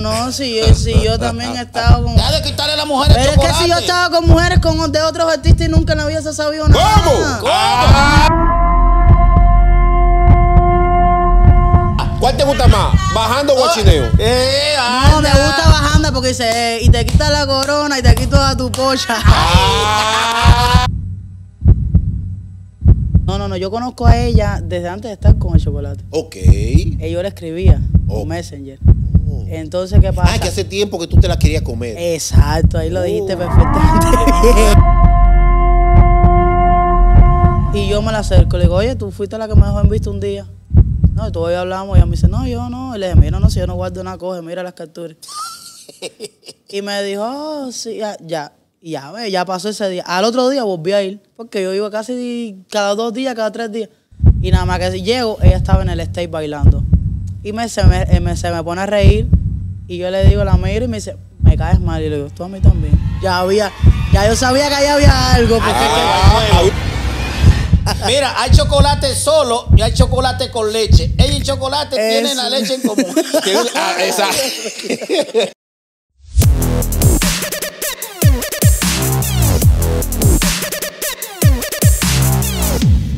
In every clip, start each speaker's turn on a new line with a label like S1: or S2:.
S1: No, si yo, si yo también he estado con. Deja de quitarle las mujeres Pero es que si yo estaba con mujeres con, de otros artistas y nunca en la vida se sabido nada. ¿Cómo?
S2: Ah, ¿Cuál te gusta más? ¿Bajando o oh, guachineo? Eh, no, me gusta
S1: bajando porque dice, eh, y te quita la corona y te quita a tu pocha. Ah. No, no, no, yo conozco a ella desde antes de estar con el chocolate.
S2: Ok. Y
S1: eh, yo le escribía, messenger. Mm. Entonces, ¿qué ah, pasa? Ah, que hace tiempo que tú te la querías comer. Exacto, ahí lo uh. dijiste perfectamente Y yo me la acerco, le digo, oye, tú fuiste la que me dejó visto un día. No, y todavía hablamos, y ella me dice, no, yo no. Y le dije, mira, no, si yo no guardo nada, coge, mira las capturas. y me dijo, oh, sí, ya, ya. Ya, ya pasó ese día. Al otro día volví a ir, porque yo iba casi cada dos días, cada tres días. Y nada más que llego, ella estaba en el stage bailando. Y eh, se me, pone a reír y yo le digo, la miro y me dice, me caes mal. Y le digo, tú a mí también. Ya había, ya yo sabía que ahí había algo. Ah, ah,
S3: ah. Mira, hay chocolate solo y hay chocolate con leche. Ella y chocolate tienen la leche en común. esa.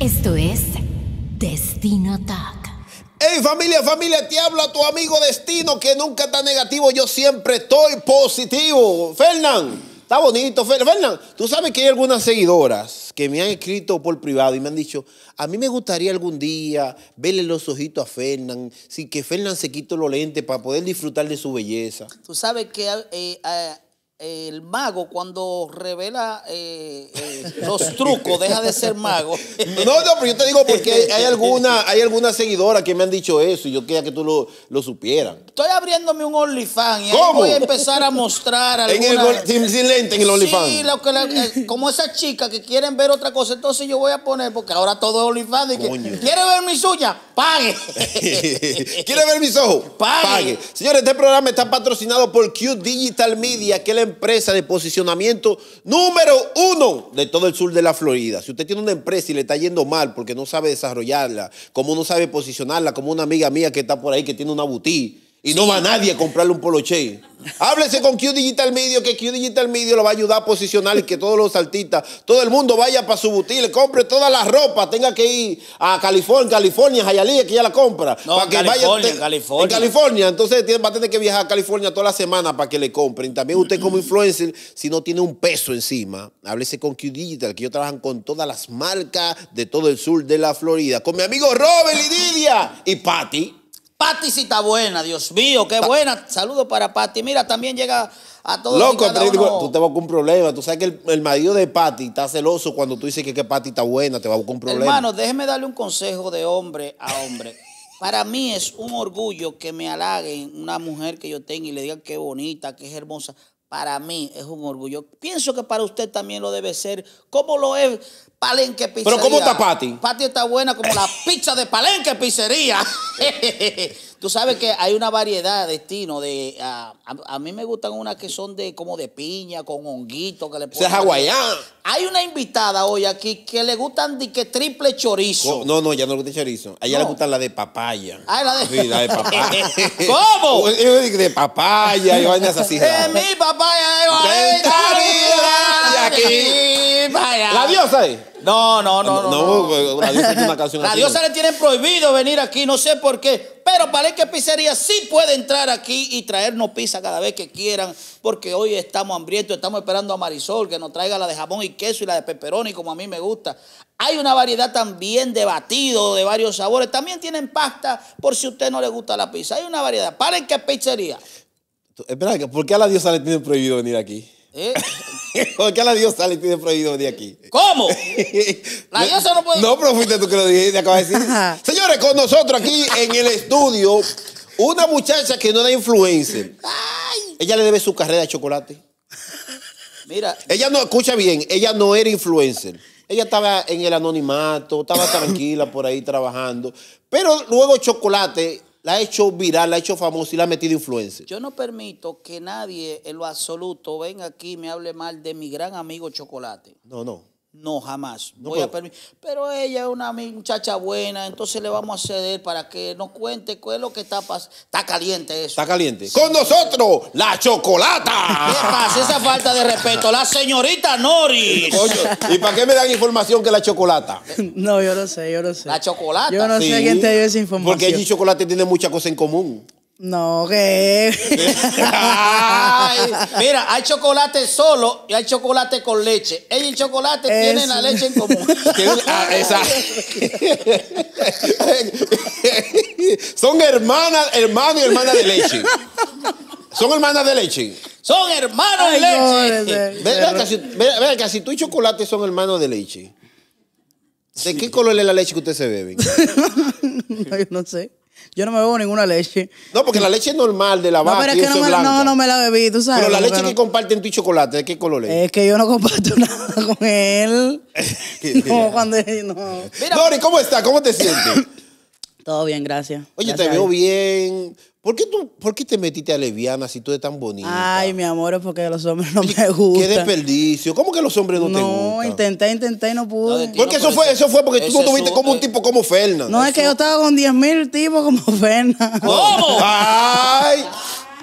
S2: Esto es Destino Hey familia, familia, te habla tu amigo Destino que nunca está negativo, yo siempre estoy positivo. Fernán, está bonito. Fernán, tú sabes que hay algunas seguidoras que me han escrito por privado y me han dicho, a mí me gustaría algún día verle los ojitos a Fernán, sin que Fernán se quite los lentes para poder disfrutar de su belleza.
S3: Tú sabes que eh, eh, el mago cuando revela eh, eh, los trucos deja de
S2: ser mago. No, no, pero yo te digo porque hay, alguna hay algunas seguidora que me han dicho eso y yo quería que tú lo, supieras.
S3: Estoy abriéndome un OnlyFans y voy a empezar a mostrar alguna...
S2: en sin, lente en el OnlyFans. Sí,
S3: eh, como esas chicas que quieren ver otra cosa, entonces yo voy a poner, porque ahora todo es OnlyFans. Y que, ¿Quiere ver mis uñas? Pague.
S2: ¿Quiere ver mis ojos? Pague. Pague. Señores, este programa está patrocinado por Q Digital Media, que le empresa de posicionamiento número uno de todo el sur de la Florida. Si usted tiene una empresa y le está yendo mal porque no sabe desarrollarla, como no sabe posicionarla, como una amiga mía que está por ahí que tiene una boutique y no va nadie a comprarle un poloche. Háblese con Q Digital Media, que Q Digital Media lo va a ayudar a posicionar y que todos los artistas, todo el mundo vaya para su boutique, le compre toda la ropa, tenga que ir a California, California, Jayalí, que ya la compra. No, para que California, California. En California, entonces va a tener que viajar a California toda la semana para que le compren. También usted como influencer, si no tiene un peso encima, háblese con Q Digital, que ellos trabajan con todas las marcas de todo el sur de la Florida. Con mi amigo Robert y Lidia y Patty.
S3: Pati si está buena, Dios mío, qué buena. Saludos para Pati. Mira, también llega a todos. Loco, te digo, tú
S2: te vas con un problema. Tú sabes que el, marido de Pati está celoso cuando tú dices que, que Pati está buena, te va a un problema. Hermano,
S3: déjeme darle un consejo de hombre a hombre. Para mí es un orgullo que me halaguen una mujer que yo tenga y le digan qué bonita, qué hermosa. Para mí es un orgullo. Pienso que para usted también lo debe ser. ¿Cómo lo es? Palenque Pizzería. ¿Pero cómo está Pati? Pati está buena como la pizza de Palenque Pizzería. Tú sabes que hay una variedad de destino. De, a, a, mí me gustan unas que son de como de piña, con honguito que le ponen. O sea, hawaiana. Hay una invitada hoy aquí que le
S2: gustan de que triple chorizo. No, no, ya no le gusta chorizo. A ella le gusta la de papaya.
S3: Ah, la de. Sí, la de
S2: papaya. ¿Cómo? de papaya y vainas así. mi
S3: papaya de
S2: Y aquí. La diosa ahí. No,
S3: no, no, ah, no. No, la diosa tiene una canción La diosa le tienen prohibido venir aquí, no sé por qué. Pero parece que pizzería sí puede entrar aquí y traernos pizza cada vez que quieran porque hoy estamos hambrientos, estamos esperando a Marisol que nos traiga la de jamón y queso y la de pepperoni como a mí me gusta. Hay una variedad también de batido de varios sabores. También tienen pasta por si a usted no le gusta la pizza. Hay una variedad. ¿Para qué pizzería?
S2: Espera, ¿por qué a la diosa le tienen prohibido venir aquí? ¿Eh? ¿Por qué a la diosa le tienen prohibido venir aquí? ¿Cómo?
S3: La diosa no puede... No,
S2: pero fuiste tú que lo dijiste, acabas de decir. Señores, con nosotros aquí en el estudio una muchacha que no da influencer. Ella le debe su carrera de chocolate. Mira. Ella no, escucha bien, ella no era influencer. Ella estaba en el anonimato, estaba tranquila por ahí trabajando. Pero luego Chocolate la ha hecho viral, la ha hecho famosa y la ha metido influencer.
S3: Yo no permito que nadie en lo absoluto venga aquí y me hable mal de mi gran amigo Chocolate. No, no. No, jamás. No Pero ella es una muchacha buena, entonces le vamos a ceder para que nos cuente qué es lo que está pasando. Está caliente eso.
S2: Está caliente. Con nosotros, la chocolata. ¿Qué pasa? Esa falta de respeto.
S3: La señorita Noris. ¿y para
S2: qué me dan información que la chocolata? No, yo no sé, yo no sé. La chocolata. Yo no sé quién te dio esa información. Porque ella chocolate tiene muchas cosas en común. No, que.
S1: mira,
S3: hay chocolate solo y hay chocolate con leche. Ella y el chocolate tienen la leche en común.
S2: Ah, son hermanas, hermano y hermana de leche. Son hermanas de leche. Son hermanos de leche. vea que si tú y chocolate son hermanos de leche. ¿De qué color es la leche que usted se bebe? no sé. Yo no me bebo ninguna leche. No, porque la leche es normal de la vaca. No, pero es que no me, no,
S1: no me, la bebí, tú sabes. Pero la leche que
S2: comparten tu chocolate, ¿de qué color es?
S1: Es que yo no comparto nada con él. no, cuando no.
S2: Lori ¿cómo está? ¿Cómo te sientes? Todo bien, gracias. Oye, te veo bien. ¿Por qué, tú, ¿Por te metiste a leviana si tú eres tan bonita?
S1: Ay, mi amor, es porque los
S2: hombres no me gustan. Qué desperdicio. ¿Cómo que los hombres no, te gustan?
S1: No, intenté, intenté y no pude.
S2: porque eso, fue, eso fue porque tú no tuviste como un tipo como Fernan. No,
S1: es que yo estaba con 10 mil tipos como Fernan.
S2: Ay.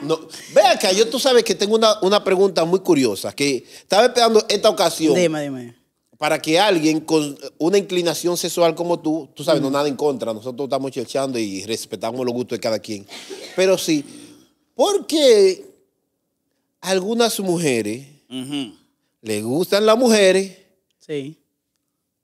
S2: No. Ve acá, yo tú sabes que tengo una, una pregunta muy curiosa que estaba esperando esta ocasión. Dime, dime para que alguien con una inclinación sexual como tú, tú sabes, no mm. nada en contra, nosotros estamos cherchando y respetamos los gustos de cada quien, pero sí, porque algunas mujeres les gustan las mujeres, sí.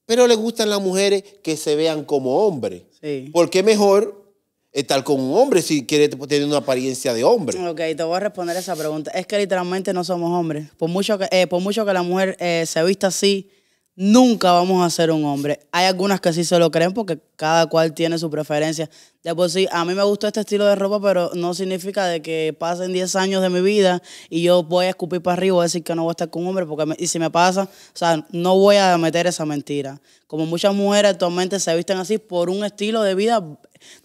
S2: pero les gustan las mujeres que se vean como hombres, sí. porque mejor estar con un hombre si quiere tener una apariencia de hombre.
S1: Ok, te voy a responder esa pregunta. Es que literalmente no somos hombres. Por mucho que, eh, por mucho que la mujer eh, se vista así, nunca vamos a ser un hombre. Hay algunas que sí se lo creen porque cada cual tiene su preferencia. De sí, a mí me gusta este estilo de ropa, pero no significa de que pasen 10 años de mi vida y yo voy a escupir para arriba y decir que no voy a estar con un hombre, porque y si me pasa, o sea, no voy a meter esa mentira. Como muchas mujeres actualmente se visten así por un estilo de vida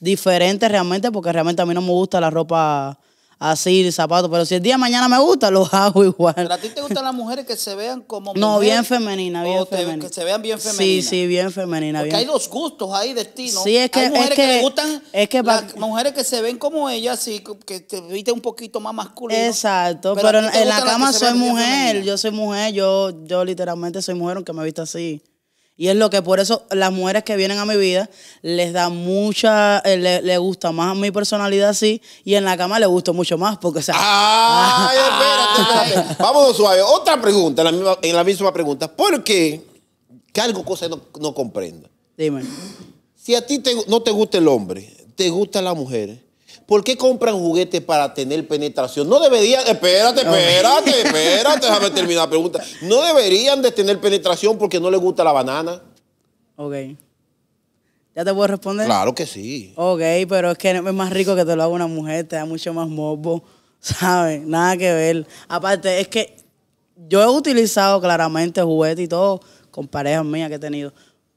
S1: diferente realmente, porque realmente a mí no me gusta la ropa así, zapato, Pero si el día de mañana me gusta, los hago igual. ¿Pero a ti
S3: te gustan las mujeres que se vean como No, bien
S1: femenina, bien Que se vean bien femenina. Sí, sí, bien femenina. Porque hay
S3: dos gustos ahí de ti, ¿no? Sí, es que... Hay mujeres que, te gustan
S1: las mujeres
S3: que se ven como ellas, sí, que te viste un poquito más masculino. Exacto, pero, en,
S1: la cama soy mujer, yo soy mujer, yo, yo literalmente soy mujer aunque me vista así. Y es lo que por eso las mujeres que vienen a mi vida les da mucha, eh, le, gusta más a mi personalidad así y en la cama le gusta mucho más porque o Ay,
S2: espérate, Vamos suave. Otra pregunta, en la misma, pregunta. ¿Por qué? Que algo cosa no, no comprenda. Dime. Si a ti no te gusta el hombre, te gusta la mujer, ¿Por qué compran juguetes para tener penetración? No deberían, espérate, espérate, espérate, déjame terminar la pregunta. No deberían de tener penetración porque no les gusta la banana.
S1: Ok. ¿Ya te puedo responder? Claro que sí. Ok, pero es que es más rico que te lo haga una mujer, te da mucho más morbo, ¿sabes? Nada que ver. Aparte, es que yo he utilizado claramente juguetes y todo con parejas mías que he tenido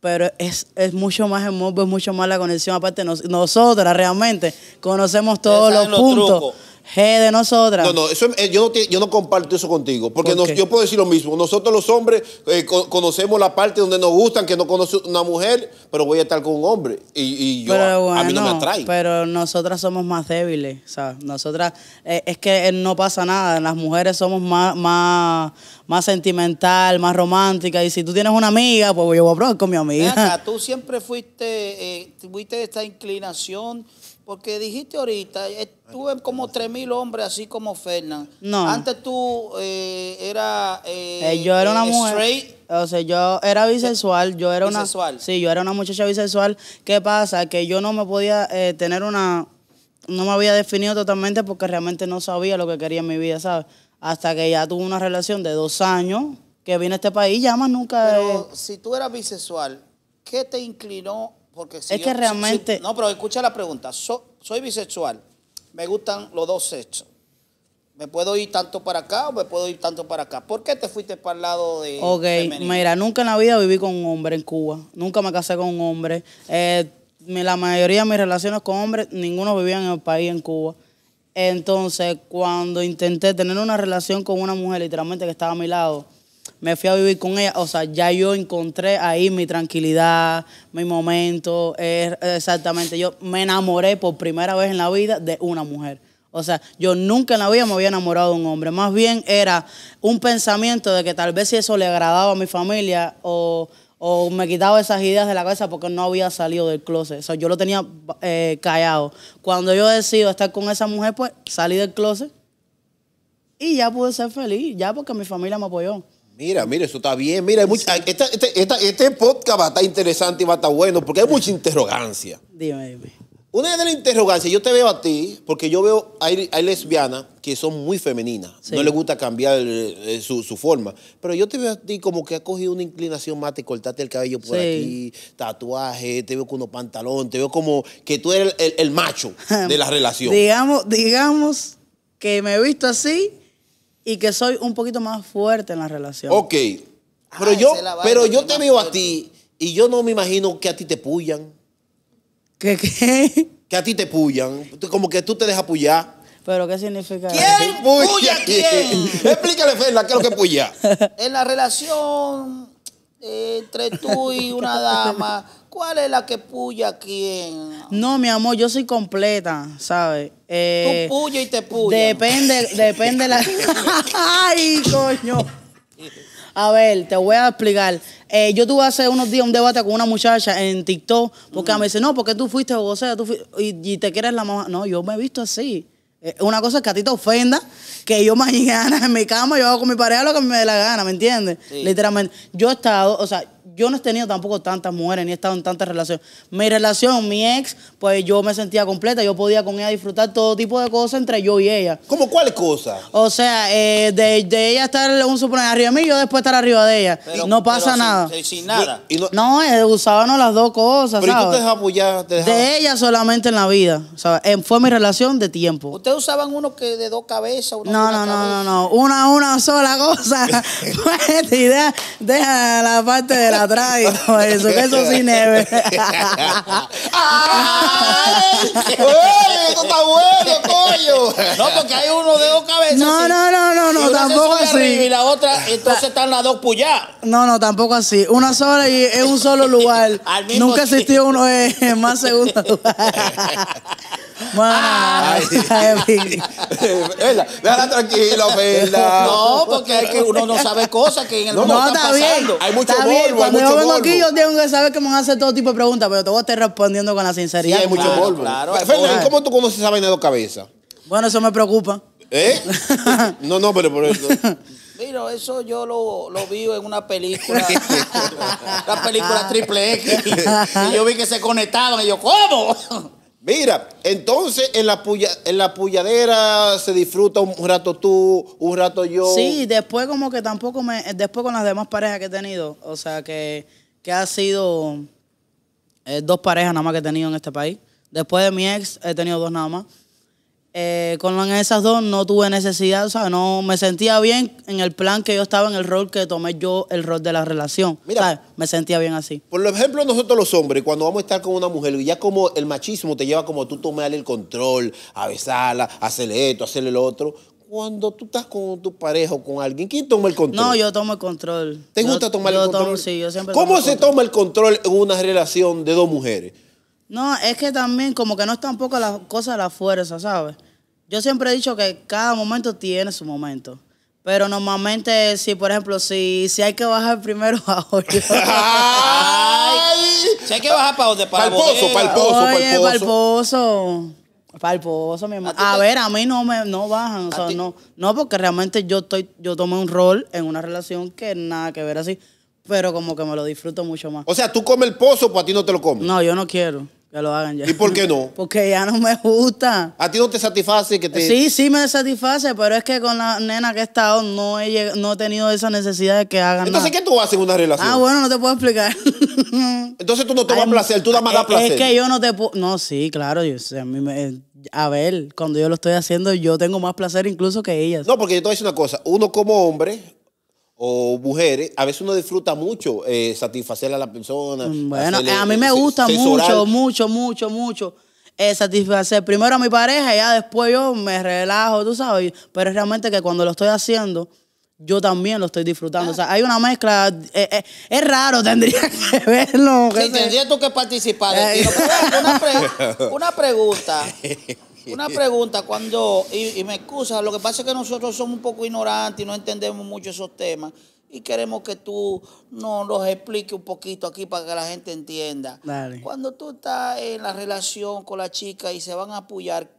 S1: pero es, es mucho más hermoso, es mucho más la conexión. Aparte, nosotras realmente conocemos todos los, puntos.
S2: G de nosotras. No, no, eso, eh, yo, no yo no comparto eso contigo, porque yo puedo decir lo mismo. Nosotros los hombres eh, conocemos la parte donde nos gustan, que no conoce una mujer, pero voy a estar con un hombre. Y, y yo, a mí no me atrae.
S1: Pero nosotras somos más débiles, o sea, nosotras, eh, es que no pasa nada, las mujeres somos más, más, más sentimental, más romántica, y si tú tienes una amiga, pues yo voy a probar con mi amiga.
S3: tú siempre fuiste, fuiste de esta inclinación porque dijiste ahorita, estuve como 3.000 hombres así como Fernan. No. Antes tú eras... Eh, era... Eh,
S1: eh, yo era una mujer. Straight. O sea, yo era bisexual. Yo era bisexual. Sí, yo era una muchacha bisexual. ¿Qué pasa? Que yo no me podía tener una... No me había definido totalmente porque realmente no sabía lo que quería en mi vida, ¿sabes? Hasta que ya tuve una relación de dos años que vine a este país, ya más nunca... Pero
S3: si tú eras bisexual, ¿qué te inclinó porque si es que realmente... no, pero escucha la pregunta. soy bisexual. Me gustan los dos sexos. Me puedo ir tanto para acá o me puedo ir tanto para acá. ¿Por qué te fuiste para el lado de... Ok,
S1: mira, nunca en la vida viví con un hombre en Cuba. Nunca me casé con un hombre. Eh, la mayoría de mis relaciones con hombres, ninguno vivía en el país, en Cuba. Entonces, cuando intenté tener una relación con una mujer, literalmente que estaba a mi lado, me fui a vivir con ella, o sea, ya yo encontré ahí mi tranquilidad, mi momento, exactamente, yo me enamoré por primera vez en la vida de una mujer. O sea, yo nunca en la vida me había enamorado de un hombre. Más bien era un pensamiento de que tal vez si eso le agradaba a mi familia o, me quitaba esas ideas de la cabeza porque no había salido del closet. O sea, yo lo tenía eh, callado. Cuando yo decido estar con esa mujer, pues salí del closet y ya pude ser feliz, ya porque mi familia me apoyó.
S2: Mira, mira, eso está bien. Mira, mucha, este, este, este, podcast va a estar interesante y va a estar bueno porque hay mucha interrogancia. Dime, dime. Una de las interrogancias, yo te veo a ti, porque yo veo, hay, lesbianas que son muy femeninas, no les gusta cambiar eh, eh, su, forma, pero yo te veo a ti como que ha cogido una inclinación más, te cortaste el cabello por aquí, tatuaje, te veo con unos pantalones, te veo como que tú eres el, el macho de la relación.
S1: digamos, digamos que me he visto así y que soy un poquito más fuerte en la relación. Ok.
S2: Pero yo, pero yo te veo a ti y yo no me imagino que a ti te puyan. ¿Qué qué? Que a ti te puyan. Como que tú te dejas puyar.
S1: ¿Pero qué significa ¿Quién eso? ¿Quién puya quién?
S2: Explícale, Ferla, ¿qué es lo que puya?
S3: En la relación eh, entre tú y una dama ¿Cuál es la que puya quién?
S1: No, mi amor, yo soy completa, ¿sabes? Tú eh,
S3: y te puyo. Depende,
S1: depende la.
S3: ¡Ay,
S1: coño! A ver, te voy a explicar. Eh, yo tuve hace unos días un debate con una muchacha en TikTok, porque me dice, no, porque tú fuiste o sea, tú fuiste, y, te quieres la mamá. No, yo me he visto así. Eh, una cosa es que a ti te ofenda, que yo mañana en mi cama, yo hago con mi pareja lo que me dé la gana, ¿me entiendes? Literalmente. Yo he estado, o sea, yo no he tenido tampoco tantas mujeres, ni he estado en tantas relaciones. Mi relación, mi ex, pues yo me sentía completa, yo podía con ella disfrutar todo tipo de cosas entre yo y ella. ¿Cómo cuáles cosas? O sea, eh, de, ella estar un suponer arriba de mí, yo después estar arriba de ella. no pasa nada. Sin, nada. Eh, no, eh, usábamos las dos cosas. Pero tú te dejabas De ella solamente en la vida. O sea, fue mi relación de tiempo. ¿Ustedes usaban uno que de dos cabezas? no, no, no, no, no. Una, una sola cosa. Pues, deja la parte de la atrás y todo eso, que eso sí neve. ¡Ay! ¡Oye, esto está bueno, coño! No,
S3: porque hay uno de dos cabezas. No, no, no, no, no, tampoco así. Y la otra, entonces están las dos puyadas.
S1: No, no, tampoco así. Una sola y es un solo lugar. Nunca existió uno en eh, más segundo lugar.
S2: Ay. déjala tranquila, No, porque
S1: es que uno no
S3: sabe cosas que en el no, mundo está están pasando. Hay mucho está Cuando hay mucho yo vengo aquí, yo
S1: tengo que saber que me van a hacer todo tipo de preguntas, pero te voy a estar respondiendo con la sinceridad. Sí, hay mucho polvo. Claro, claro
S2: ¿cómo tú conoces esa vaina de dos cabezas? Bueno, eso me preocupa. ¿Eh? no, no, pero por eso...
S3: Mira, eso yo lo, lo, vi en una película, la película triple X. Y yo vi que se conectaban y yo, ¿cómo?
S2: Mira, entonces en la, en la puyadera se disfruta un rato tú, un rato yo. Sí,
S1: después como que tampoco me... Después con las demás parejas que he tenido, o sea, que, que ha sido eh, dos parejas nada más que he tenido en este país. Después de mi ex he tenido dos nada más. Eh, con esas dos no tuve necesidad, o sea, no me sentía bien en el plan que yo estaba, en el rol que tomé yo, el rol de la relación. Mira, me sentía bien así.
S2: Por ejemplo, nosotros los hombres, cuando vamos a estar con una mujer, ya como el machismo te lleva como tú tomar el control, a besarla, hacerle esto, hacerle lo otro. Cuando tú estás con tu pareja o con alguien, ¿quién toma el control? No, yo tomo el control. ¿Te gusta tomar el control? Tomo, sí, yo siempre ¿Cómo se toma el control en una relación de dos mujeres?
S1: No, es que también como que no es tampoco la cosa de la fuerza, ¿sabes? Yo siempre he dicho que cada momento tiene su momento. Pero normalmente, si por ejemplo, si, si hay que bajar primero a yo. si hay que bajar para dónde? para palposo, palposo, Oye, palposo. Palposo, mi hermano. A ver, a mí no me no bajan. O sea, no, no, porque realmente yo estoy, yo tomé un rol en una relación que nada que ver así pero como que me lo disfruto mucho más.
S2: O sea, tú comes el pozo, pues a ti no te lo comes. No, yo no quiero que lo hagan ya. ¿Y por qué no?
S1: Porque ya no me gusta.
S2: ¿A ti no te satisface que te.? Sí,
S1: sí me satisface, pero es que con la nena que he estado no he, no he tenido esa necesidad de que hagan. Entonces, ¿qué
S2: tú haces en una relación? Ah,
S1: bueno, no te puedo explicar.
S2: Entonces tú no tomas placer, tú nada más placer. Es que
S1: yo no te puedo. No, sí, claro, yo a mí a ver, cuando yo lo estoy haciendo, yo tengo más placer incluso que ellas.
S2: No, porque yo te voy a decir una cosa. Uno como hombre, o mujeres, a veces uno disfruta mucho eh, satisfacer a la persona. Mm, bueno, eh, a mí me gusta mucho,
S1: mucho, mucho, mucho. Eh, satisfacer primero a mi pareja y ya después yo me relajo, tú sabes. Pero es realmente que cuando lo estoy haciendo, yo también lo estoy disfrutando. O sea, hay una mezcla. es raro, tendría que verlo.
S3: Sí, tendría tú que participar. una pregunta. Una pregunta, cuando, y, me excusa, lo que pasa es que nosotros somos un poco ignorantes y no entendemos mucho esos temas. Y queremos que tú nos los expliques un poquito aquí para que la gente entienda.
S1: Dale. Cuando
S3: tú estás en la relación con la chica y se van a apoyar,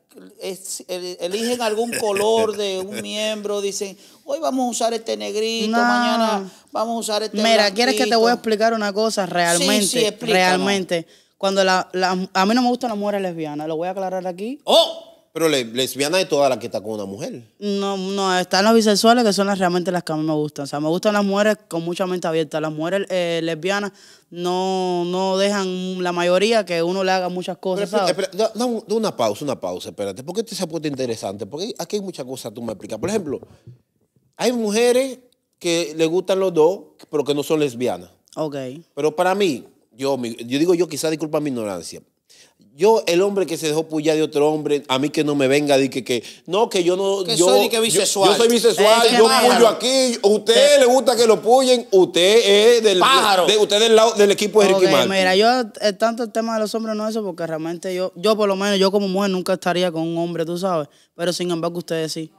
S3: eligen algún color de un miembro, dicen, hoy vamos a usar este negrito, mañana vamos a usar este Mira, ¿quieres que te voy a
S1: explicar una cosa realmente? Sí, sí, realmente. Cuando la, a mí no me gustan las mujeres lesbianas, lo voy a aclarar aquí. ¡Oh!
S2: Pero lesbiana es toda la que está con una mujer.
S1: No, no, están las bisexuales que son las, realmente las que a mí me gustan. O sea, me gustan las mujeres con mucha mente abierta. Las mujeres eh, lesbianas no, dejan la mayoría que uno le haga muchas cosas. espera,
S2: una pausa, una pausa, espérate. ¿Por qué te este se ha puesto interesante? Porque aquí hay muchas cosas tú me explicas. Por ejemplo, hay mujeres que le gustan los dos, pero que no son lesbianas. Ok. Pero para mí, yo, yo digo yo, quizá disculpa mi ignorancia. Yo, el hombre que se dejó pullar de otro hombre, a mí que no me venga, di que, no, que yo no. yo, soy bisexual. Yo, soy bisexual, yo puyo aquí. Usted eh. le gusta que lo puyen, usted es del. usted es del, lado, del equipo de okay, Mira,
S1: yo, eh, tanto el tema de los hombres no es eso, porque realmente yo, yo por lo menos, yo como mujer nunca estaría con un hombre, tú sabes. Pero sin embargo, ustedes sí.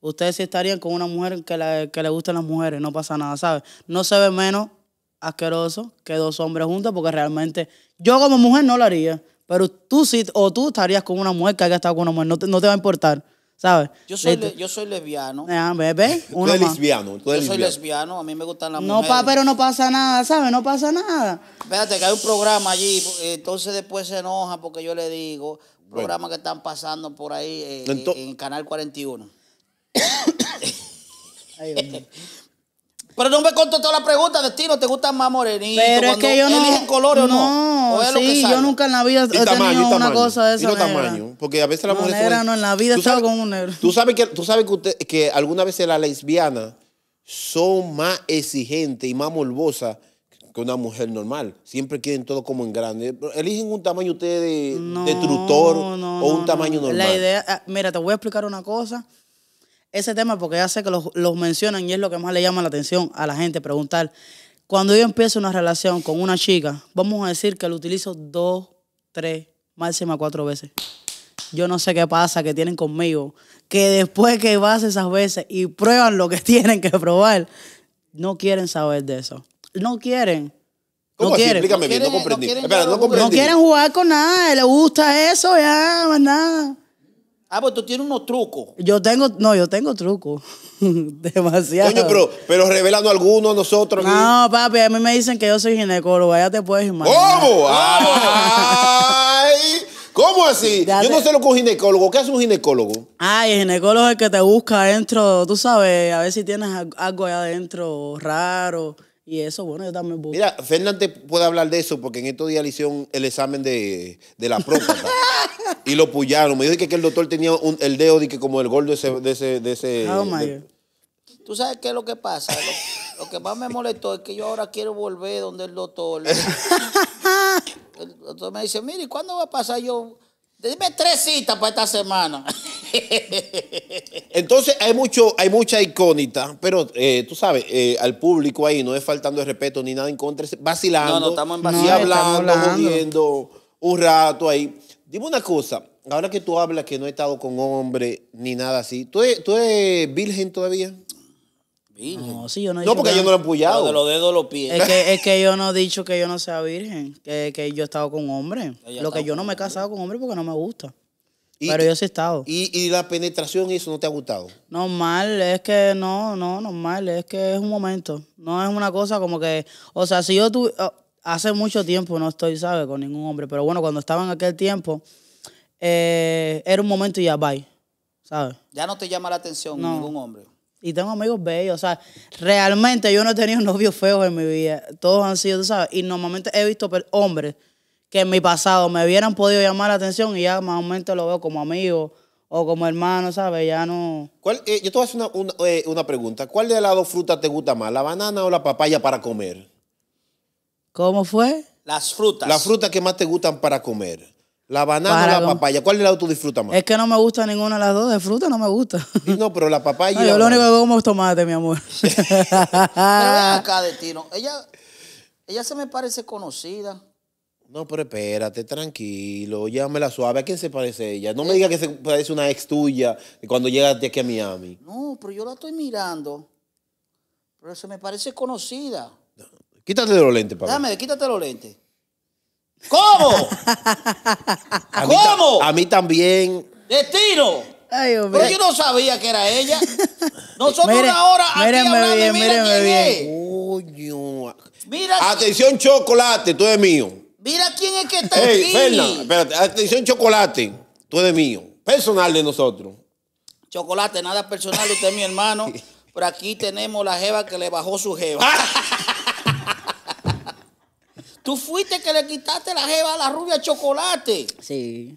S1: Ustedes sí estarían con una mujer que le, que le gustan las mujeres, no pasa nada, ¿sabes? No se ve menos asqueroso que dos hombres juntos, porque realmente yo como mujer no lo haría. Pero tú sí, o tú estarías con una mujer que haya estado con una mujer, no te, va a importar. ¿Sabes? Yo soy, lesbiano. tú
S3: eres lesbiano. yo soy lesbiano. a mí me gustan las mujeres.
S1: pero no pasa nada, ¿sabes? No pasa nada.
S3: Espérate, que hay un programa allí, eh, entonces después se enoja porque yo le digo, programa que están pasando por ahí eh, en Canal 41. Ay, Pero no me toda la pregunta de estilo, te gustan más morenitos? Pero es que yo no... ¿Eligen colores
S2: o no? sí, yo nunca en la vida he tenido una cosa de esa y los tamaño, porque a veces las mujeres... no, en la vida he con un negro. Tú sabes que, tú sabes que, que algunas veces las lesbianas son más exigentes y más morbosas que una mujer normal. Siempre quieren todo como en grande. Eligen un tamaño ustedes de, no, o un tamaño normal. La idea...
S1: Ah, mira, te voy a explicar una cosa ese tema porque ya sé que los, mencionan y es lo que más le llama la atención a la gente, preguntar. Cuando yo empiezo una relación con una chica, vamos a decir que lo utilizo dos, tres, máxima cuatro veces. Yo no sé qué pasa, que tienen conmigo, que después que vas esas veces y prueban lo que tienen que probar, no quieren saber de eso. No quieren.
S2: no Quieren. Explícame bien, no No quieren
S1: jugar con nada, Le gusta eso, ya, más nada. Ah, pues tú tienes unos trucos. Yo tengo, no, yo tengo trucos. Demasiado. Coño, pero, pero revelando algunos nosotros. No, papi, a mí me dicen que yo soy ginecólogo, ya te puedes imaginar.
S2: ¿Cómo? ¡Ay! ¿Cómo así? yo no sé lo que un ginecólogo. ¿Qué hace un ginecólogo?
S1: Ay, el ginecólogo es el que te busca adentro, tú sabes, a ver si tienes algo allá adentro raro. Y eso, bueno, yo también busco. Mira,
S2: Fernández puede hablar de eso porque en estos días le hicieron el examen de, la próstata. y lo pullaron. Me dijo que, el doctor tenía un, el dedo de que como el gordo de ese... De ese, oh
S3: ¿Tú sabes qué es lo que pasa? Lo, que más me molestó es que yo ahora quiero volver donde el doctor.
S2: el doctor
S3: me dice, mire, ¿cuándo va a pasar yo Dime tres citas para esta semana.
S2: Entonces hay mucho, hay mucha icónica pero eh, tú sabes, eh, al público ahí no es faltando de respeto ni nada en contra, vacilando. y hablando, un rato ahí. Dime una cosa, ahora que tú hablas que no he estado con hombre ni nada así, ¿tú eres, tú eres virgen todavía? No, sí, yo no, no porque yo no lo he empullado. de los dedos
S3: los pies. Es
S2: que, yo no he dicho que yo no sea virgen,
S1: que, yo he estado con hombre. Lo que yo no me he casado con hombre porque no me gusta. pero yo sí he
S2: estado. Y, la penetración y eso no te ha gustado?
S1: Normal, es que no, no, normal, es que es un momento. No es una cosa como que, o sea, si yo tuve, hace mucho tiempo no estoy, ¿sabes? Con ningún hombre, pero bueno, cuando estaba en aquel tiempo, eh, era un momento y ya, bye, ¿sabes? Ya no te llama la atención ningún hombre. Y tengo amigos bellos. O sea, realmente yo no he tenido novios feos en mi vida. Todos han sido, tú sabes. Y normalmente he visto hombres que en mi pasado me hubieran podido llamar la atención y ya más o menos lo veo como amigo o como hermano, ¿sabes? Ya no.
S2: ¿Cuál, eh, yo te voy a hacer una, eh, una pregunta. ¿Cuál de las dos frutas te gusta más, la banana o la papaya para comer?
S1: ¿Cómo fue?
S2: Las frutas. Las frutas que más te gustan para comer. La banana o la papaya. ¿Cuál de lado tú disfrutas más? Es que no me
S1: gusta ninguna de las dos. De fruta no me gusta.
S2: no, pero la papaya. yo lo único que
S1: como es tomate, mi amor. acá
S3: de Ella, ella se me parece conocida.
S2: No, pero espérate, tranquilo, llámela suave. ¿A quién se parece ella? No me eh. digas que se parece una ex tuya cuando de aquí a Miami.
S3: No, pero yo la estoy mirando. Pero se me parece conocida.
S2: Quítate los lentes, papá. Dame,
S3: quítate los lentes. ¿Cómo?
S2: ¿Cómo? A mí también.
S3: Destino. Ay, hombre. Pero yo no sabía que era ella. Nosotros ahora aquí mírenme bien, y mira quién bien. es. Atención,
S2: chocolate, tú eres mío.
S3: Mira quién es que está aquí. Espera,
S2: espérate. Atención, chocolate, tú eres mío. Personal de nosotros.
S3: Chocolate, nada personal, usted es mi hermano. Pero aquí tenemos la jeva que le bajó su jeva. Tú fuiste que le quitaste la jeva a la rubia chocolate.
S2: Sí.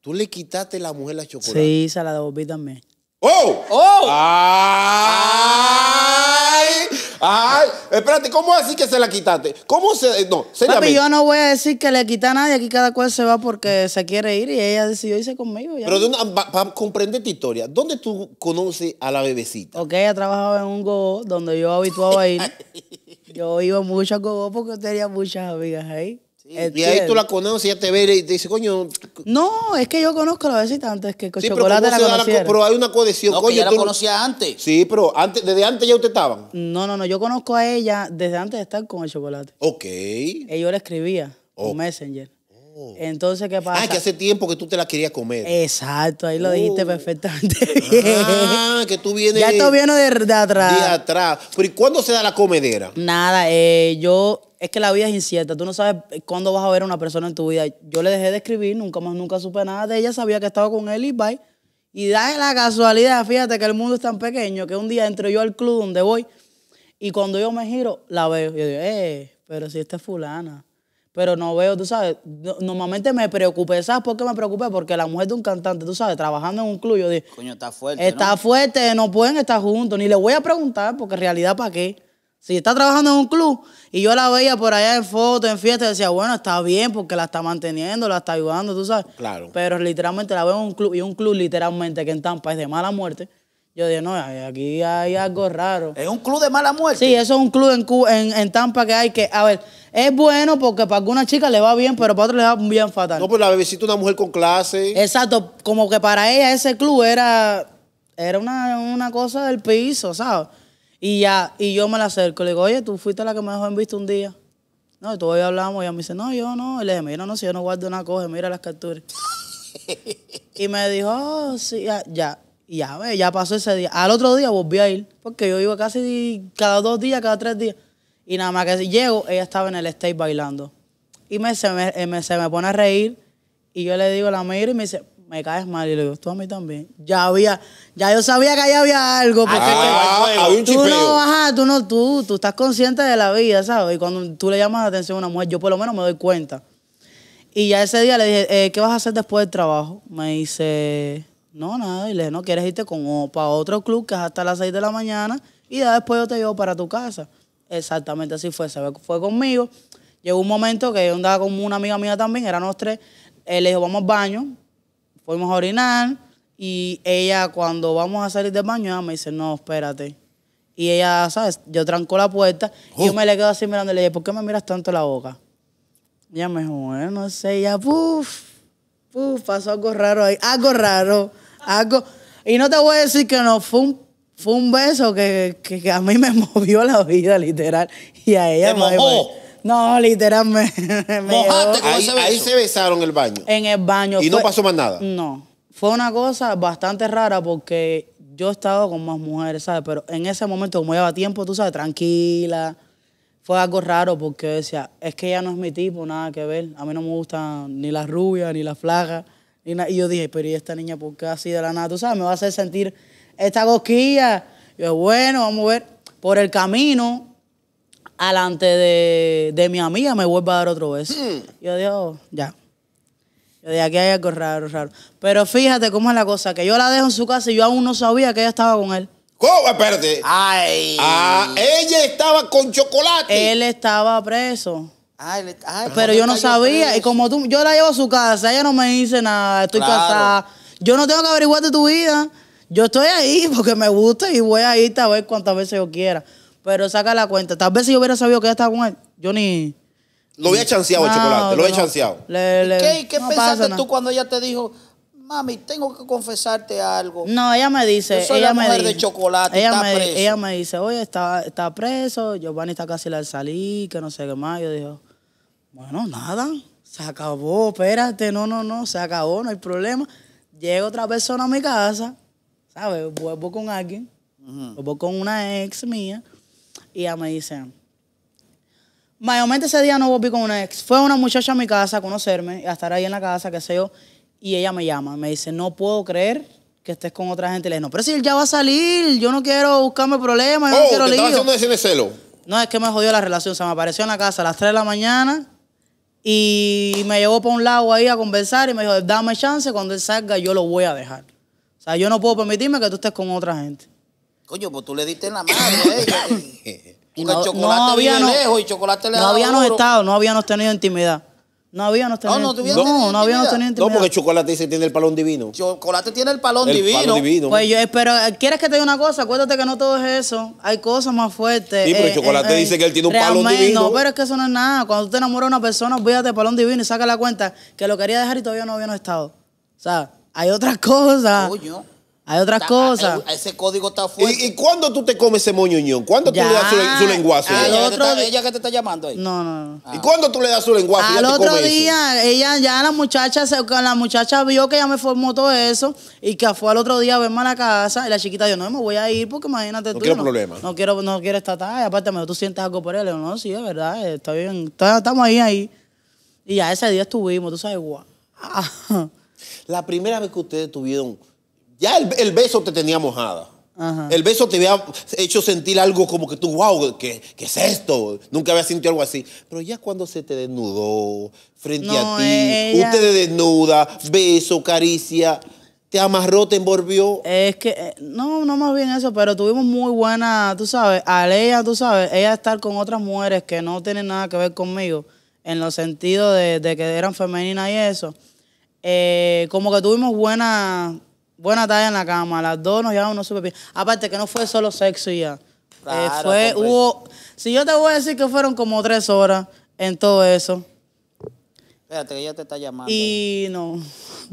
S2: Tú le quitaste la mujer
S1: la chocolate. Sí,
S2: se la devolví también. ¡Oh! ¡Oh! ¡Ay! ¡Ay! Espérate, ¿cómo así que se la quitaste? ¿Cómo se.? Eh, no, seriamente. Papi, yo no
S1: voy a decir que le quita a nadie. Aquí cada cual se va porque se quiere ir y ella decidió irse conmigo. Pero
S2: para comprender tu historia, ¿dónde tú conoces a la bebecita? Ok, ella trabajaba
S1: en un go donde yo habituaba a ir. Yo iba mucho a vos porque tenía muchas amigas ahí.
S2: y ahí tú la conoces, ya te ve y te dice, coño.
S1: No, es que yo conozco a la vecita antes que el Chocolate pero la, Pero hay
S2: una cohesión, no, coño. la conocía antes. Sí, pero antes, desde antes ya usted estaban.
S1: No, no, no, yo conozco a ella desde antes de estar con el Chocolate.
S2: Ok. Y yo le escribía,
S1: oh. messenger. Entonces, ¿qué pasa? Ah, que hace tiempo que tú te la querías comer. Exacto, ahí lo dijiste oh. perfectamente
S2: Ah, que tú vienes... Ya esto
S1: viene de, atrás. De
S2: atrás. Pero ¿y cuándo se da la comedera?
S1: Nada, eh, yo... Es que la vida es incierta. Tú no sabes cuándo vas a ver a una persona en tu vida. Yo le dejé de escribir, nunca más, nunca supe nada de ella. Sabía que estaba con él y bye. Y da la casualidad, fíjate que el mundo es tan pequeño que un día entro yo al club donde voy y cuando yo me giro, la veo. Y yo digo, eh, pero si esta es fulana pero no veo, tú sabes, normalmente me preocupé, ¿sabes por qué me preocupé? Porque la mujer de un cantante, tú sabes, trabajando en un club, yo dije, coño, está fuerte. Está fuerte, no pueden estar juntos, ni le voy a preguntar, porque en realidad, ¿para qué? Si está trabajando en un club y yo la veía por allá en fotos, en fiesta decía, bueno, está bien porque la está manteniendo, la está ayudando, tú sabes. Claro. Pero literalmente la veo en un club y un club literalmente que en Tampa es de mala muerte. Yo dije, no, aquí hay algo raro. Es un club de mala muerte. Sí, eso es un club en, Tampa que hay que, a ver, es bueno porque para algunas chicas le va bien, pero para otras le va bien fatal. No, pues la bebecita una mujer con clase. Exacto, como que para ella ese club era, era una, cosa del piso, ¿sabes? Y ya, y yo me la acerco, le digo, oye, tú fuiste la que me dejó en visto un día. No, y todavía hablamos, y ella me dice, no, yo no. Y le dije, mira, no, si yo no guardo una coge, mira las capturas. y me dijo, oh, sí, ya. ya. Y ya, ya pasó ese día. Al otro día volví a ir, porque yo iba casi cada dos días, cada tres días. Y nada más que llego, ella estaba en el stage bailando. Y me, se, me, eh, pone a reír. Y yo le digo, la mira y me dice, me caes mal. Y le digo, tú a mí también. Ya había, ya yo sabía que ahí había algo. ah, ah, ah, ah tú no, tú no, tú, tú estás consciente de la vida, ¿sabes? Y cuando tú le llamas la atención a una mujer, yo por lo menos me doy cuenta. Y ya ese día le dije, eh, ¿qué vas a hacer después del trabajo? Me dice, no, nada. Y le dije, no, ¿quieres irte con, para otro club que es hasta las 6 de la mañana? Y ya después yo te llevo para tu casa. Exactamente así fue. Se fue conmigo. Llegó un momento que yo andaba con una amiga mía también, eran los tres. Él le dijo, vamos al baño. Fuimos a orinar. Y ella, cuando vamos a salir del baño, me dice, no, espérate. Y ella, ¿sabes? Yo tranco la puerta y yo oh. me le quedo así mirando y le dije, ¿por qué me miras tanto la boca? Y ella me dijo, no sé, ya, puf, puf, pasó algo raro ahí, algo raro. Algo. Y no te voy a decir que no, fue un, fue un beso que, a mí me movió la vida, literal. Y a ella me movió. No, literalmente. me, Mojaste ahí,
S2: se besaron en el baño. En el baño. ¿Y no pasó más nada? No. Fue
S1: una cosa bastante rara porque yo he estado con más mujeres, ¿sabes? Pero en ese momento, como lleva tiempo, tú sabes, tranquila. Fue algo raro porque decía, es que ella no es mi tipo, nada que ver. A mí no me gustan ni las rubias, ni las flacas. Y, yo dije, pero ¿y esta niña por qué así de la nada? Tú sabes, me va a hacer sentir esta cosquilla. yo, bueno, vamos a ver. Por el camino, alante de, mi amiga, me vuelva a dar otro beso. Hmm. Yo digo, oh, ya. Yo dije, aquí hay algo raro, raro. Pero fíjate cómo es la cosa, que yo la dejo en su casa y yo aún no sabía que ella estaba con él. ¿Cómo? Espérate. Ay. Ah, ella estaba con chocolate. Él estaba preso pero yo no sabía. Y como tú, yo la llevo a su casa, ella no me dice nada, estoy claro. Yo no tengo que averiguar de tu vida. Yo estoy ahí porque me gusta y voy a ir a ver cuántas veces yo quiera. Pero saca la cuenta. Tal vez si yo hubiera sabido que ella estaba con él, yo ni.
S2: Lo había chanceado el
S1: chocolate, lo había chanceado. ¿Qué, qué pensaste tú
S3: cuando ella te dijo, mami, tengo que confesarte algo? No, ella me dice. ella me dice, de chocolate, ella me, Ella
S1: me dice, oye, está, está preso, Giovanni está casi al salir, que no sé qué más. Yo digo, bueno, nada, se acabó, espérate, no, no, no, se acabó, no hay problema. Llega otra persona a mi casa, ¿sabes? Vuelvo con alguien, vuelvo con una ex mía, y ella me dice, mayormente ese día no volví con una ex, fue una muchacha a mi casa a conocerme, a estar ahí en la casa, qué sé yo, y ella me llama, me dice, no puedo creer que estés con otra gente. Le dije, no, pero si él ya va a salir, yo no quiero buscarme problemas, yo no oh, quiero lío. haciendo de celo? No, es que me jodió la relación, se me apareció en la casa a las 3 de la mañana, y me llevó para un lado ahí a conversar y me dijo, dame chance, cuando él salga yo lo voy a dejar. O sea, yo no puedo permitirme que tú estés con otra gente.
S3: Coño, pues tú le diste la mano a ella.
S2: chocolate lejos
S1: y chocolate le no habíamos
S2: estado, no habíamos tenido intimidad.
S1: No no tenido. No, no, no, había, no tenía intimidad. No, porque
S2: Chocolate dice que tiene el palón divino. Chocolate
S1: tiene el palón el divino. divino. Pues yo, eh, pero eh, quieres que te diga una cosa, acuérdate que no todo es eso. Hay cosas más fuertes. Sí, pero eh, Chocolate dice que él tiene un palón divino. No, pero es que eso no es nada. Cuando tú te enamoras de una persona, olvídate del palón divino y saca la cuenta que lo quería dejar y todavía no había no estado. O sea, hay otras cosas.
S2: Hay otras cosas. ese código está fuerte. ¿Y, cuándo tú te comes ese moñoñón? ¿Cuándo tú le das su, lenguaje? Ah,
S3: ella, que te está llamando ahí. No, no, no. ¿Y cuándo tú le das su lenguaje? Al otro día,
S1: ella ya la muchacha, la muchacha vio que ella me formó todo eso y que fue al otro día a verme a la casa y la chiquita dijo, no, me voy a ir porque imagínate tú. no quiero problemas. No quiero, no quiero estar tarde. Aparte, tú sientes algo por él. no, sí, es verdad, eh, está bien. estamos ahí, ahí. Y ya ese día estuvimos, tú sabes, guau.
S2: la primera vez que ustedes tuvieron ya el, beso te tenía mojada. El beso te había hecho sentir algo como que tú, wow, ¿qué, es esto? Nunca había sentido algo así. Pero ya cuando se te desnudó frente a ti, e-, usted desnuda, beso, caricia, te amarró, te envolvió. Es que, eh,
S1: no, no más bien eso, pero tuvimos muy buena, tú sabes, a ella, tú sabes, ella estar con otras mujeres que no tienen nada que ver conmigo, en los sentidos de, que eran femeninas y eso. Eh, como que tuvimos buena Buenas tardes en la cama, las dos nos llevamos no super bien. Aparte que no fue solo sexo y ya. Eh, fue, hubo, si yo te voy a decir que fueron como tres horas en todo eso.
S3: Espérate, que ella te está llamando. Y
S1: no,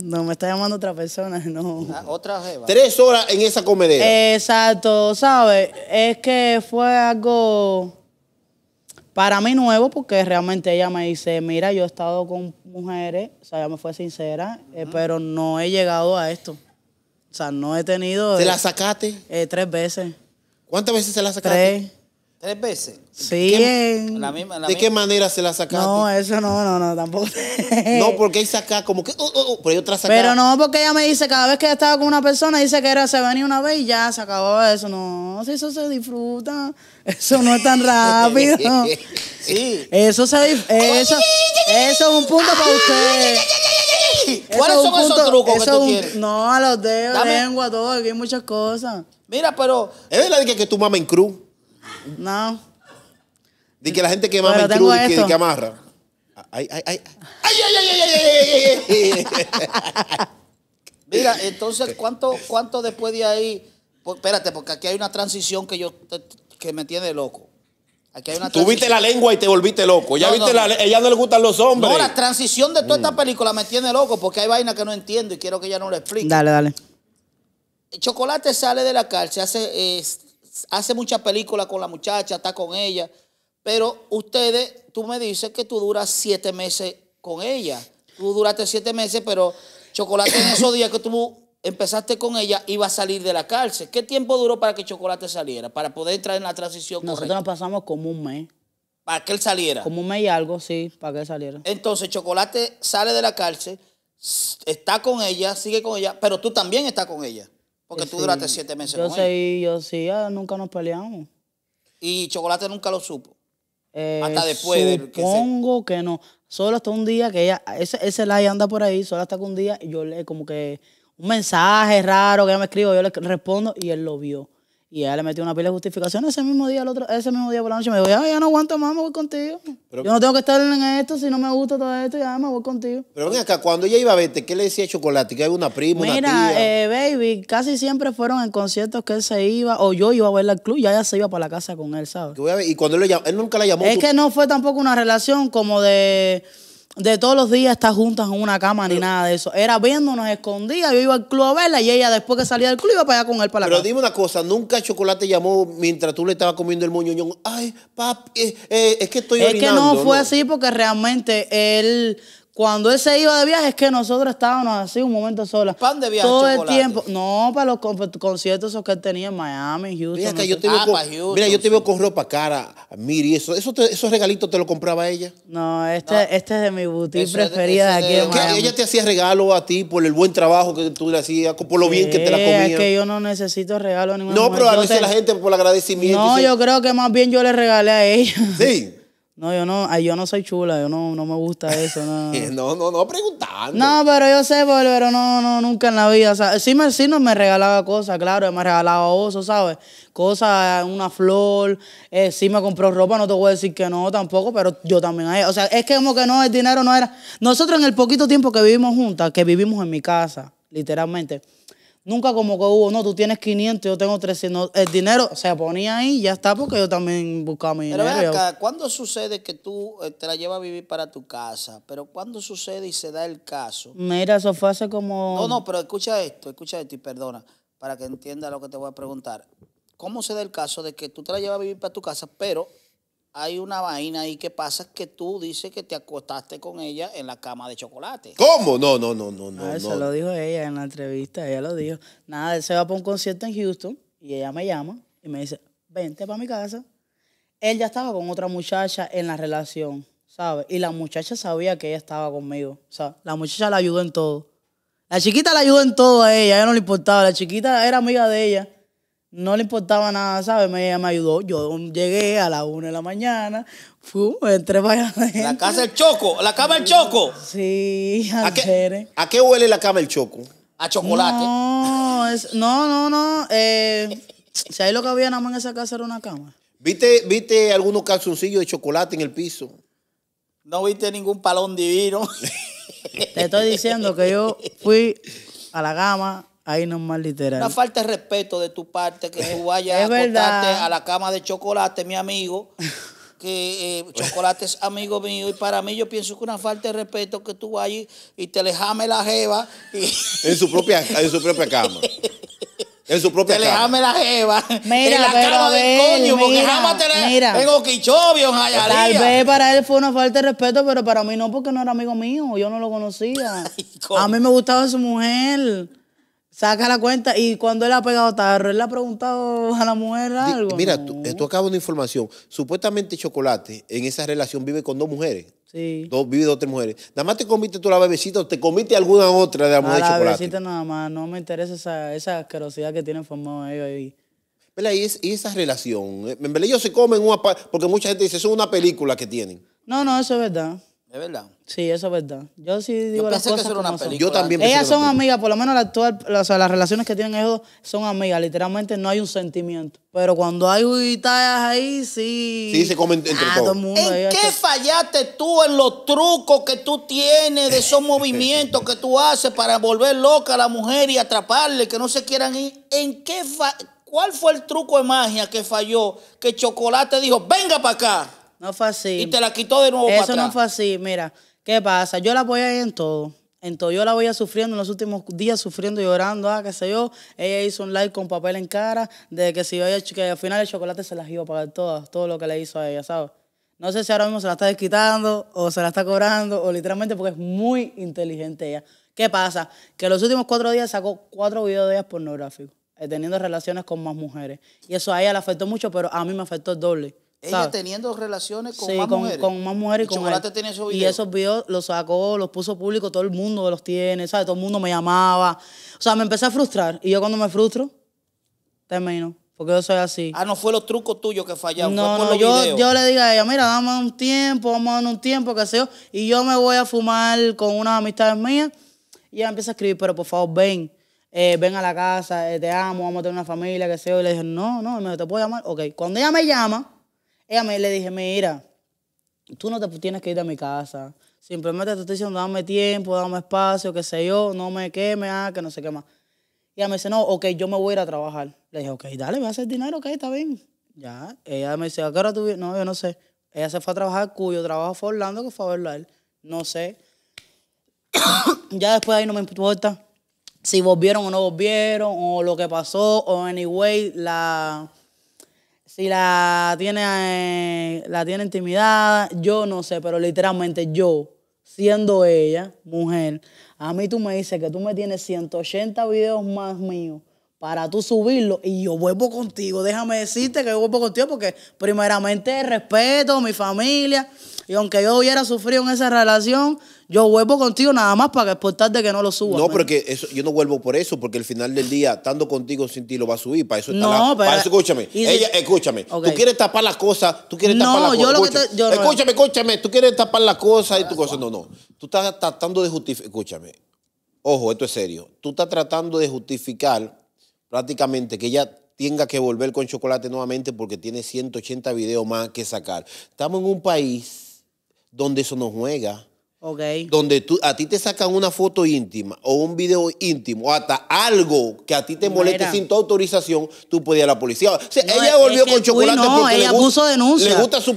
S1: no, me está llamando otra persona, no.
S2: Ah, otra jeva. Tres horas en esa comedia.
S1: Exacto, ¿sabes? Es que fue algo para mí nuevo porque realmente ella me dice, mira, yo he estado con mujeres, o sea, ella me fue sincera, eh, pero no he llegado a esto. O sea, no he tenido. ¿Te la sacaste? Eh, tres veces. ¿Cuántas veces se la sacaste? Tres. ¿Tres veces? Sí.
S2: ¿De qué manera se la sacaste? No, eso no, no, no, tampoco. no, porque él saca como que. pero otra Pero
S1: no, porque ella me dice, cada vez que estaba con una persona, dice que era se venía una vez y ya se acabó eso. No, si eso se disfruta. Eso no es tan rápido. sí. Eso se. Eso, eso es
S2: un punto para usted. ¿Cuáles son esos trucos que tú tienes?
S1: No, a los dedos, lengua, todo, aquí hay muchas cosas.
S2: Mira, pero. ¿Es verdad que, que tú mames en cruz? No. De que la gente que mama en cruz y que, amarra. Ay, ay, ay. Ay, ay, ay, ay, ay, ay, Mira, entonces,
S3: ¿cuánto, ¿cuánto después de ahí? Pues, espérate, porque aquí hay una transición que yo que me tiene loco. Aquí Tú viste la lengua y
S2: te volviste loco. Ya viste la, ella no le gustan los hombres. No, la
S3: transición de toda esta mm. película me tiene loco porque hay vainas que no entiendo y quiero que ella no le explique. Dale, dale. Chocolate sale de la cárcel, hace, hace muchas películas con la muchacha, está con ella. Pero ustedes, tú me dices que tú duras siete meses con ella. Tú duraste siete meses, pero Chocolate en esos días que tú empezaste con ella, iba a salir de la cárcel. ¿Qué tiempo duró para que Chocolate saliera? Para poder entrar en la transición Nosotros nos
S1: pasamos como un mes. ¿Para
S3: que él saliera? Como
S1: un mes y algo, sí, para que él saliera.
S3: Entonces, Chocolate sale de la cárcel, está con ella, sigue con ella, pero tú también estás con ella. Porque eh, tú duraste siete meses yo sí,
S1: Yo sí, ah, nunca nos peleamos.
S3: ¿Y Chocolate nunca lo supo? Eh, hasta después. Supongo
S1: que, que no. Solo hasta un día que ella, ese, ese anda por ahí, solo hasta que un día y yo le como que un mensaje raro que ella me escribo, yo le respondo y él lo vio. Y ella le metió una pila de justificaciones ese mismo día, el otro, ese mismo día por la noche. Me dijo, ya, no aguanto más, me voy contigo. yo no tengo que estar en esto, si no me gusta todo esto, ya me voy contigo.
S2: Pero ven acá, cuando ella iba a verte, ¿qué le decía Chocolate? ¿Que hay una prima, una tía?
S1: Eh, baby, casi siempre fueron en conciertos que él se iba, o yo iba a ver al club, ya ella se iba para la casa con
S2: él, ¿sabes? Y cuando él, le llamó, él nunca la llamó. Es que
S1: no fue tampoco una relación como de de todos los días estar juntas en una cama ni nada de eso. Era viéndonos escondidas. Yo iba al club a verla y ella después que salía del club iba para allá con él para la Pero dime
S2: una cosa, nunca Chocolate llamó mientras tú le estabas comiendo el moñoñón. Ay, papi, eh, eh, es que estoy Es que no fue
S1: así porque realmente él cuando él se iba de viaje, es que nosotros estábamos así un momento solas. Pan de viaje. Todo el tiempo. No, para los conciertos que él tenía en Miami, Houston. Mira, yo te ah, con, Houston,
S2: mira, yo te con ropa cara, Miri, eso, eso esos regalitos te los compraba ella.
S1: No, este, este es de mi
S2: boutique preferida de, aquí en ella te hacía regalo a ti por el buen trabajo que tú le hacías, por lo bien que te la comía. Es que
S1: yo no necesito regalo a ninguna No, pero a veces la gente por el agradecimiento. No, yo creo que más bien yo le regalé a ella. Sí. No, yo no, yo no soy chula, yo no, no me gusta eso.
S2: No, eh, no, no, no preguntando. No,
S1: pero yo sé, pues, pero no, no, nunca en la vida. O sea, sí, me, regalaba cosas, claro, me regalaba oso ¿sabes? Cosas, una flor, eh, sí me compró ropa, no te voy a decir que no tampoco, pero yo también O sea, es que como que no, el dinero no era. Nosotros en el poquito tiempo que vivimos juntas, que vivimos en mi casa, literalmente Nunca como que hubo, no, tú tienes 500, yo tengo 300. El dinero se ponía ahí y ya está porque yo también buscaba mi dinero. Pero acá,
S3: ¿cuándo sucede que tú eh, te la llevas a vivir para tu casa? Pero ¿cuándo sucede y se da el caso? Mira,
S1: eso fue hace como... No, no,
S3: pero escucha esto, escucha esto y perdona, para que entienda lo que te voy a preguntar. ¿Cómo se da el caso de que tú te la llevas a vivir para tu casa, pero hay una vaina ahí que pasa que tú dices que te acostaste con ella en la cama de chocolate.
S2: ¿Cómo? No, no, no,
S1: no, no. Ah, eso lo dijo ella en la entrevista, ella lo dijo. Nada, él se va para un concierto en Houston y ella me llama y me dice, vente para mi casa. Él ya estaba con otra muchacha en la relación, ¿sabes? Y la muchacha sabía que ella estaba conmigo. O sea, la muchacha la ayudó en todo. La chiquita la ayudó en todo a ella, a ella no le importaba. La chiquita era amiga de ella no le importaba nada, ¿sabes? Me, me ayudó. Yo llegué a las una de la mañana, fui, entré para La casa
S3: del Choco, la cama
S1: del Choco. Sí,
S2: ¿A qué, ¿A qué huele la cama del Choco? ¿A chocolate?
S1: No, no, no. no eh, si ahí lo que había nada más en esa casa era una cama.
S2: ¿Viste, ¿Viste algunos calzoncillos de chocolate en el piso? No viste ningún palón divino. Te estoy diciendo que yo fui a la cama Ahí
S1: nomás literal. Una
S3: falta de respeto de tu parte que tú vayas a acostarte a la cama de
S1: chocolate,
S3: mi amigo. que eh, Chocolate es amigo mío y para mí yo pienso que una falta de respeto que tú vayas y te le jame la jeva. En,
S2: su propia, su propia cama. En su propia cama. Te le
S3: jame la jeva. Mira, en la cama del coño, porque jamás Tal vez
S1: para él fue una falta de respeto, pero para mí no, porque no era amigo mío. Yo no lo conocía. a mí me gustaba su mujer. Saca la cuenta y cuando él ha pegado tarro, él le ha preguntado a la mujer algo. Mira,
S2: tú, acabas de información. Supuestamente Chocolate en esa relación vive con dos mujeres. Sí. Dos, vive dos, tres mujeres. Nada más te comiste tú la bebecita o te comiste alguna otra de la mujer de Chocolate. La bebecita
S1: nada más, no me interesa esa, esa asquerosidad que tienen formado ellos ahí.
S2: Y, y, esa relación, eh, en verdad ellos se comen una... Porque mucha gente dice, eso es una película que tienen.
S1: No, no, eso es verdad. ¿Es verdad? Sí, eso es verdad. Yo sí digo yo que una Yo también Ellas son amigas, por lo menos la actual, o sea, las relaciones que tienen ellos son amigas. Literalmente no hay un sentimiento. Pero cuando hay guitarras ahí, sí. Sí,
S2: se comen entre ah, todos. ¿En
S1: qué fallaste tú en los trucos que
S3: tú tienes, de esos movimientos que tú haces para volver loca a la mujer y atraparle, que no se quieran ir? ¿En qué ¿Cuál fue el truco de magia que falló? Que Chocolate dijo, venga para acá. No fue así. Y te la quitó de nuevo. Eso no
S1: fue así. Mira, ¿qué pasa? Yo la apoyé en todo. todo. yo la voy a sufriendo en los últimos días, sufriendo, llorando, ah, qué sé yo. Ella hizo un like con papel en cara de que si yo que al final el chocolate se las iba a pagar todas, todo lo que le hizo a ella, ¿sabes? No sé si ahora mismo se la está desquitando o se la está cobrando o literalmente porque es muy inteligente ella. ¿Qué pasa? Que los últimos cuatro días sacó cuatro videos de ellas pornográficos, eh, teniendo relaciones con más mujeres. Y eso a ella le afectó mucho, pero a mí me afectó el doble. Ella
S3: teniendo relaciones con sí, más con, mujeres. más
S1: y, con Chocolate él. Y esos videos los sacó, los puso público, todo el mundo los tiene, ¿sabes? Todo el mundo me llamaba. O sea, me empecé a frustrar. Y yo cuando me frustro, termino. Porque yo soy así. Ah, no fue los trucos tuyos que fallaron. No, no yo, le digo a ella, mira, dame un tiempo, vamos un tiempo, qué sé yo. Y yo me voy a fumar con unas amistades mías. Y ella empieza a escribir, pero por favor, ven. Eh, ven a la casa, eh, te amo, vamos a tener una familia, qué sé yo. Y le dije, no, no, me te puedo llamar. Ok, cuando ella me llama, ella me le dije, mira, tú no te tienes que ir a mi casa. Simplemente te estoy diciendo, dame tiempo, dame espacio, qué sé yo, no me queme, ah, que no sé qué más. Y ella me dice, no, ok, yo me voy a ir a trabajar. Le dije, ok, dale, me voy a hacer dinero, ok, está bien. Ya, ella me dice, ¿a qué hora tú No, yo no sé. Ella se fue a trabajar, cuyo trabajo fue Orlando, que fue a verlo a él. No sé. ya después ahí no me importa si volvieron o no volvieron, o lo que pasó, o anyway, la si la tiene, eh, la tiene intimidada, yo no sé, pero literalmente yo, siendo ella, mujer, a mí tú me dices que tú me tienes 180 videos más míos para tú subirlo y yo vuelvo contigo. Déjame decirte que yo vuelvo contigo porque primeramente respeto, a mi familia, y aunque yo hubiera sufrido en esa relación, yo vuelvo contigo nada más para de que no lo suba. No, porque
S2: eso, yo no vuelvo por eso, porque al final del día, estando contigo sin ti, lo va a subir. Para eso está no, pero, escúchame. ella, escúchame. Tú quieres tapar las cosas, tú quieres tapar las yo Lo Que te, escúchame, escúchame, tú quieres tapar las cosas y tu cosa. No, no. Tú estás tratando de justificar. Escúchame. Ojo, esto es serio. Tú estás tratando de justificar prácticamente que ella tenga que volver con chocolate nuevamente porque tiene 180 videos más que sacar. Estamos en un país donde eso no juega donde tú, a ti te sacan una foto íntima o un video íntimo, o hasta algo que a ti te moleste sin tu autorización, tú podías ir a la policía. ella volvió con chocolate porque ella le puso denuncia. Le gusta su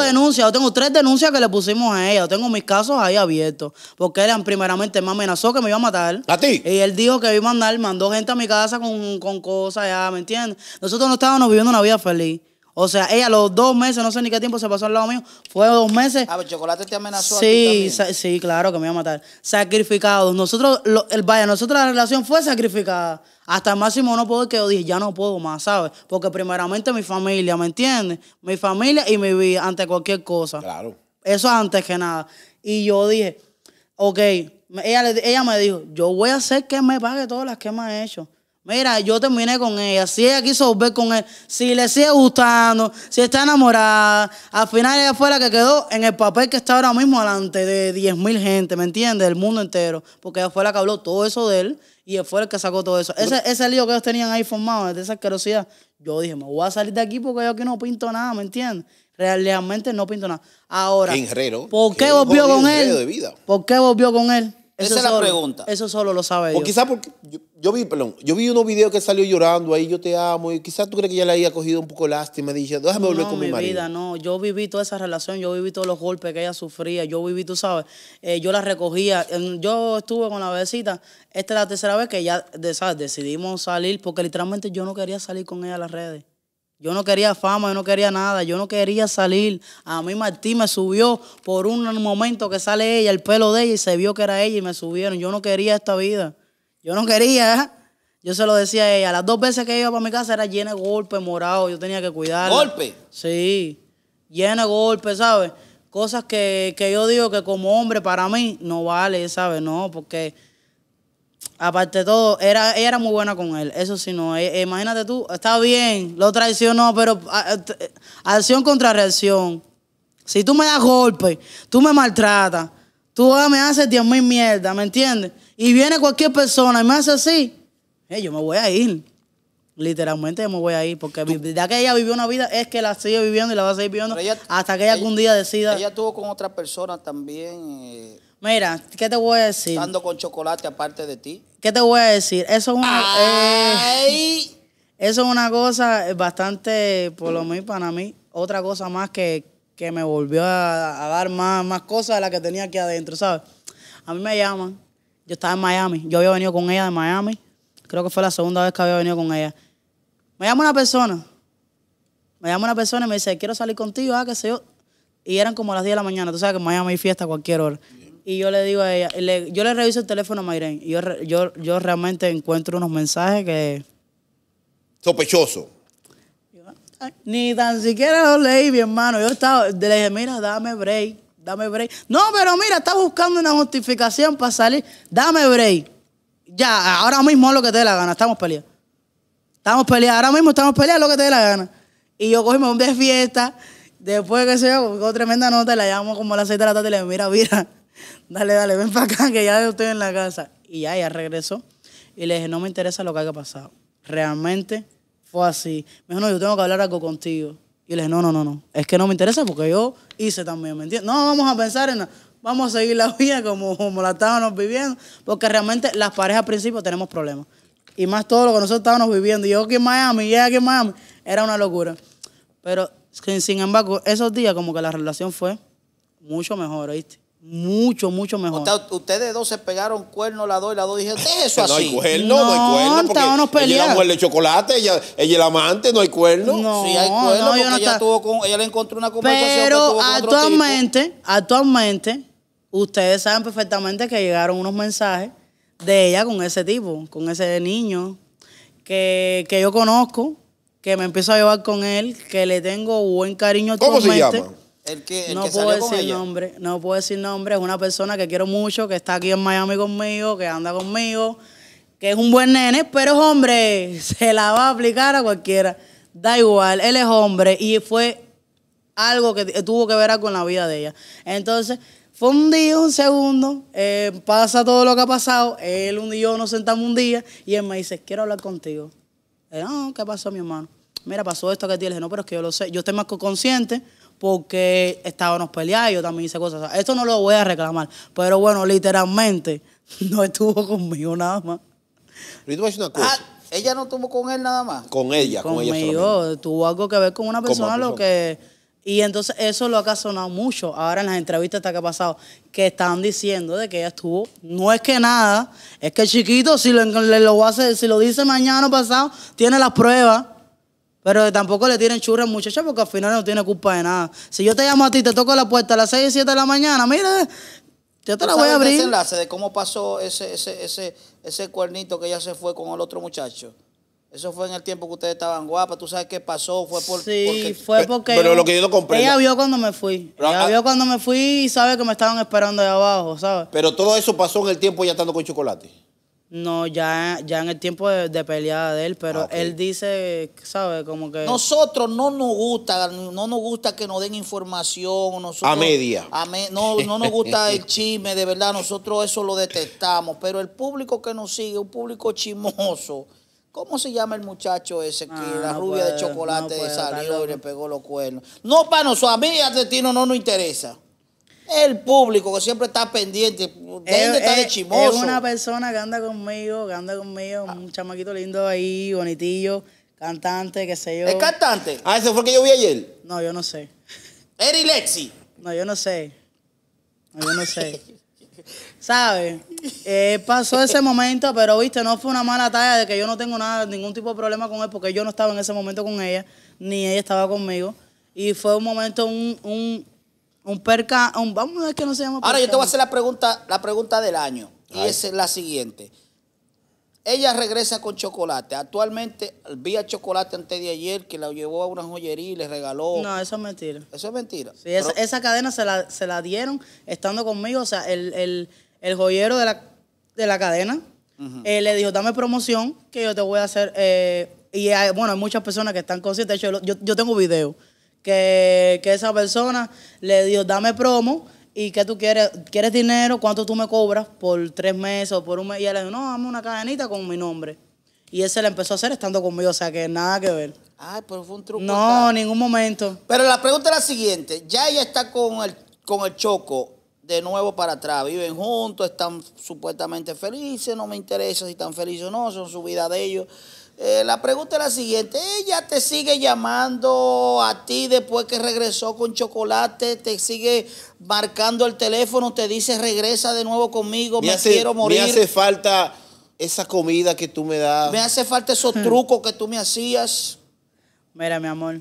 S1: denuncia. Yo tengo tres denuncias que le pusimos a ella. Yo tengo mis casos ahí abiertos. Porque él, primeramente, me amenazó que me iba a matar. ¿A ti? Y él dijo que iba a mandar, mandó gente a mi casa con, con cosas ya, ¿me entiendes? Nosotros no estábamos viviendo una vida feliz. O sea, ella los dos meses, no sé ni qué tiempo se pasó al lado mío, fue dos meses. Ah, pero pues Chocolate te amenazó. Sí, a ti sí, claro que me iba a matar. Sacrificado. Nosotros, el, vaya, nosotros la relación fue sacrificada. Hasta el máximo no puedo, que yo dije, ya no puedo más, ¿sabes? Porque primeramente mi familia, ¿me entiendes? Mi familia y mi vida ante cualquier cosa. Claro. Eso antes que nada. Y yo dije, ok, ella, ella me dijo, yo voy a hacer que me pague todas las que me ha hecho. Mira, yo terminé con ella. Si ella quiso volver con él, si le sigue gustando, si está enamorada, al final ella fue la que quedó en el papel que está ahora mismo delante de 10.000 gente, ¿me entiendes? Del mundo entero. Porque ella fue la que habló todo eso de él y él fue el que sacó todo eso. Ese, ese lío que ellos tenían ahí formado, de esa asquerosidad, yo dije, me voy a salir de aquí porque yo aquí no pinto nada, ¿me entiendes? Realmente no pinto nada. Ahora, ¿por qué volvió con él? ¿Por qué volvió con él?
S2: Esa es la pregunta. Eso solo lo sabe. O quizás porque yo vi, perdón, yo vi unos videos que salió llorando ahí, yo te amo, y quizás tú crees que ya le había cogido un poco lástima, dije, déjame volver con mi, mi vida,
S1: no, yo viví toda esa relación, yo viví todos los golpes que ella sufría, yo viví, tú sabes, eh, yo la recogía, yo estuve con la besita, esta es la tercera vez que ya, ¿sabes? Decidimos salir, porque literalmente yo no quería salir con ella a las redes. Yo no quería fama, yo no quería nada, yo no quería salir. A mí Martín me subió por un momento que sale ella, el pelo de ella, y se vio que era ella y me subieron. Yo no quería esta vida. Yo no quería. ¿eh? Yo se lo decía a ella. Las dos veces que iba para mi casa era llena de golpes, morados. Yo tenía que cuidar. ¿Golpes? Sí. Llena de golpes, ¿sabes? Cosas que, yo digo que como hombre para mí no vale, ¿sabes? No, porque aparte de todo, era, ella era muy buena con él. Eso sí, no. Eh, eh, imagínate tú, está bien, lo traicionó, pero ah, acción contra reacción. Si tú me das golpes, tú me maltratas, Tú me haces 10.000 mil mierda, ¿me entiendes? Y viene cualquier persona y me hace así. yo me voy a ir. Literalmente yo me voy a ir. Porque ya que ella vivió una vida, es que la sigue viviendo y la va a seguir viviendo hasta que ella, algún día decida. Ella
S3: estuvo con otra persona también. Eh,
S1: Mira, ¿qué te voy a decir? Estando
S3: con chocolate aparte de ti.
S1: ¿Qué te voy a decir? Eso es una. Eh, eso es una cosa bastante, por lo menos para mí, otra cosa más que, que me volvió a, dar más, más cosas de las que tenía aquí adentro, ¿sabes? A mí me llaman, yo estaba en Miami, yo había venido con ella de Miami, creo que fue la segunda vez que había venido con ella. Me llama una persona, me llama una persona y me dice, quiero salir contigo, ah, qué sé yo. Y eran como las 10 de la mañana, tú sabes que en Miami hay fiesta a cualquier hora. Y yo le digo a ella, yo le reviso el teléfono a Mayren. Y yo, yo realmente encuentro unos mensajes que...
S2: Sospechoso.
S1: Ni tan siquiera lo leí, mi hermano. Yo estaba, le dije, mira, dame break, dame break. No, pero mira, está buscando una justificación para salir. Dame break. Ya, ahora mismo es lo que te dé la gana, estamos peleando. Estamos peleando, ahora mismo estamos peleando lo que te dé la gana. Y yo cogí, un de fiesta. Después, que se yo, con tremenda nota, la llamo como a las 6 de la tarde y le dije, mira, mira, dale, dale, ven para acá que ya estoy en la casa. Y ya, ya regresó. Y le dije, no me interesa lo que haya pasado. Realmente fue así. Me dijo, no, yo tengo que hablar algo contigo. Y le dije, no, no, no, no. Es que no me interesa porque yo hice también, ¿me entiendes? No, vamos a pensar en... Vamos a seguir la vida como, como la estábamos viviendo, porque realmente las parejas al principio tenemos problemas. Y más todo lo que nosotros estábamos viviendo. Yo aquí en Miami, ella aquí en Miami, era una locura. Pero sin embargo, esos días como que la relación fue mucho mejor, ¿oíste? Mucho, mucho mejor.
S3: ustedes dos se pegaron cuerno, la dos y la dos. Dije, es eso así. No hay cuerno, no, hay cuerno. Porque no ella es la
S2: mujer de chocolate, ella, ella es el amante, no hay cuerno. No, sí hay cuerno
S3: no, yo ella, tuvo con, ella le encontró una conversación Pero con actualmente,
S1: otro tipo. actualmente, ustedes saben perfectamente que llegaron unos mensajes de ella con ese tipo, con ese niño que, que yo conozco, que me empiezo a llevar con él, que le tengo buen cariño ¿Cómo actualmente. ¿Cómo se llama? no puedo decir nombre, no puedo decir nombre, es una persona que quiero mucho, que está aquí en Miami conmigo, que anda conmigo, que es un buen nene, pero es hombre, se la va a aplicar a cualquiera. Da igual, él es hombre y fue algo que tuvo que ver con la vida de ella. Entonces, fue un día, un segundo, eh, pasa todo lo que ha pasado, él un día, yo nos sentamos un día y él me dice, quiero hablar contigo. No, eh, ah, ¿qué pasó, mi hermano? Mira, pasó esto que dije, No, pero es que yo lo sé, yo estoy más consciente porque estábamos peleados, yo también hice cosas. esto no lo voy a reclamar, pero bueno, literalmente no estuvo conmigo nada más.
S2: Ah.
S3: ella no estuvo con él nada más.
S2: Con ella, con ella ella. Conmigo, tuvo algo que
S1: ver con una persona, lo que. Y entonces eso lo ha casonado mucho. Ahora en las entrevistas hasta que ha pasado, que están diciendo de que ella estuvo. No es que nada, es que el chiquito, si lo, si lo dice mañana pasado, tiene las pruebas. Pero tampoco le tiren churras muchachos, porque al final no tiene culpa de nada. Si yo te llamo a ti, te toco la puerta a las 6 y 7 de la mañana, mira, yo te la voy a abrir. Ese enlace
S3: de cómo pasó ese, ese, ese, cuernito que ella se fue con el otro muchacho? Eso fue en el tiempo que ustedes estaban guapas. ¿Tú sabes qué pasó? Fue por, sí, fue porque... Pero
S2: lo que yo no Ella
S1: vio cuando me fui.
S2: ella vio cuando
S1: me fui y sabe que me estaban esperando ahí abajo,
S2: ¿sabes? Pero todo eso pasó en el tiempo ya estando con Chocolate.
S1: No, ya, ya en el tiempo de, peleada de él, pero ah, él dice, ¿sabe? Como que... Nosotros no nos gusta, no
S3: nos gusta que nos den información. a media. no, nos gusta el chisme, de verdad, nosotros eso lo detestamos, pero el público que nos sigue, un público chimoso ¿Cómo se llama el muchacho ese que ah, la rubia de chocolate salió y le pegó los cuernos? No, para nosotros, a mí y a no nos interesa. El público que siempre está pendiente, dónde está de chimoso. Es una
S1: persona que anda conmigo, que anda conmigo, ah. un chamaquito lindo ahí, bonitillo, cantante, qué sé yo. ¿Es
S2: cantante? Ah, ese fue que yo vi ayer.
S1: No, yo no sé.
S2: ¿Eri Lexi?
S1: No, yo no sé. No, yo no sé. ¿Sabes? Eh, pasó ese momento, pero viste, no fue una mala talla de que yo no tengo nada, ningún tipo de problema con él, porque yo no estaba en ese momento con ella, ni ella estaba conmigo. Y fue un momento, un un perca, vamos a ver qué no se llama. Ahora yo te voy a hacer la pregunta,
S3: la pregunta del año. Y es la siguiente. Ella regresa con chocolate. Actualmente vi a Chocolate antes de ayer que la llevó a una joyería y le regaló. No, eso
S1: es mentira. Eso es mentira. Sí, esa, cadena se la, dieron estando conmigo. O sea, el, el, el joyero de la, de la cadena eh, le dijo, dame promoción que yo te voy a hacer. Eh, y bueno, hay muchas personas que están conscientes. De hecho, yo, yo tengo video que, esa persona le dijo, dame promo y que tú quieres, quieres dinero, cuánto tú me cobras por tres meses o por un mes. Y él le dijo, no, dame una cadenita con mi nombre. Y ese la empezó a hacer estando conmigo, o sea que nada que ver. Ay, pero fue un truco. No, en ningún momento. Pero
S3: la pregunta es la siguiente, ya ella está con el, con el Choco de nuevo para atrás, viven juntos, están supuestamente felices, no me interesa si están felices o no, son su vida de ellos eh, la pregunta es la siguiente, ella te sigue llamando a ti después que regresó con chocolate, te sigue marcando el teléfono, te dice regresa de nuevo conmigo, me, quiero morir. Me hace
S2: falta esa comida que tú me das. Me hace
S1: falta esos hmm. trucos que tú me hacías. Mira, mi amor,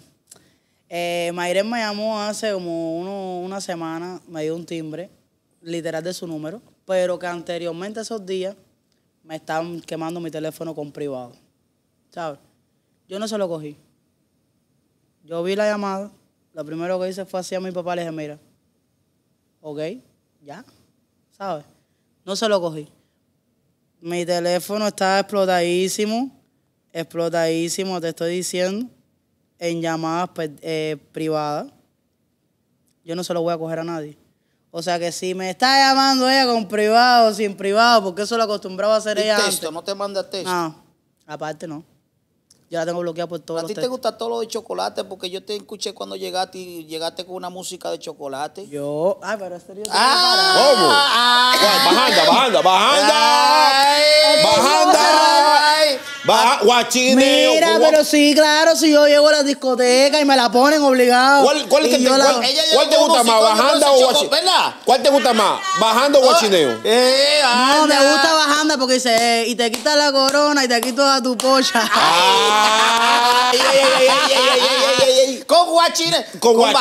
S1: eh, Mayren me llamó hace como uno, una semana, me dio un timbre, literal de su número, pero que anteriormente esos días me estaban quemando mi teléfono con privado. ¿sabes? Yo no se lo cogí. Yo vi la llamada, lo primero que hice fue así a mi papá, le dije, mira, ok, ya, ¿sabes? No se lo cogí. Mi teléfono está explotadísimo, explotadísimo, te estoy diciendo, en llamadas pues, eh, privadas. Yo no se lo voy a coger a nadie. O sea que si me está llamando ella con privado, sin privado, porque eso lo acostumbraba a hacer ella. Antes. ¿No te manda texto? Ah, aparte no ya la tengo bloqueada por todos ¿A ti te
S3: gusta todo lo de chocolate? Porque yo te escuché cuando llegaste y llegaste con una música de chocolate. Yo. Ay, pero este ¿Cómo? bajanda,
S2: bajanda, bajanda.
S1: bajanda.
S2: Baja, guachineo. Mira, pero
S1: sí, claro, si yo llego a la discoteca y me la ponen obligado. ¿Cuál, cuál, te, gusta más, bajanda o guachineo? Oh,
S2: ¿Cuál te gusta más, bajando o guachineo? Eh, no, me gusta
S1: bajanda porque dice, eh, y te quita la corona y te quita a tu pocha. Ah. Ay, con guachines,
S3: con, con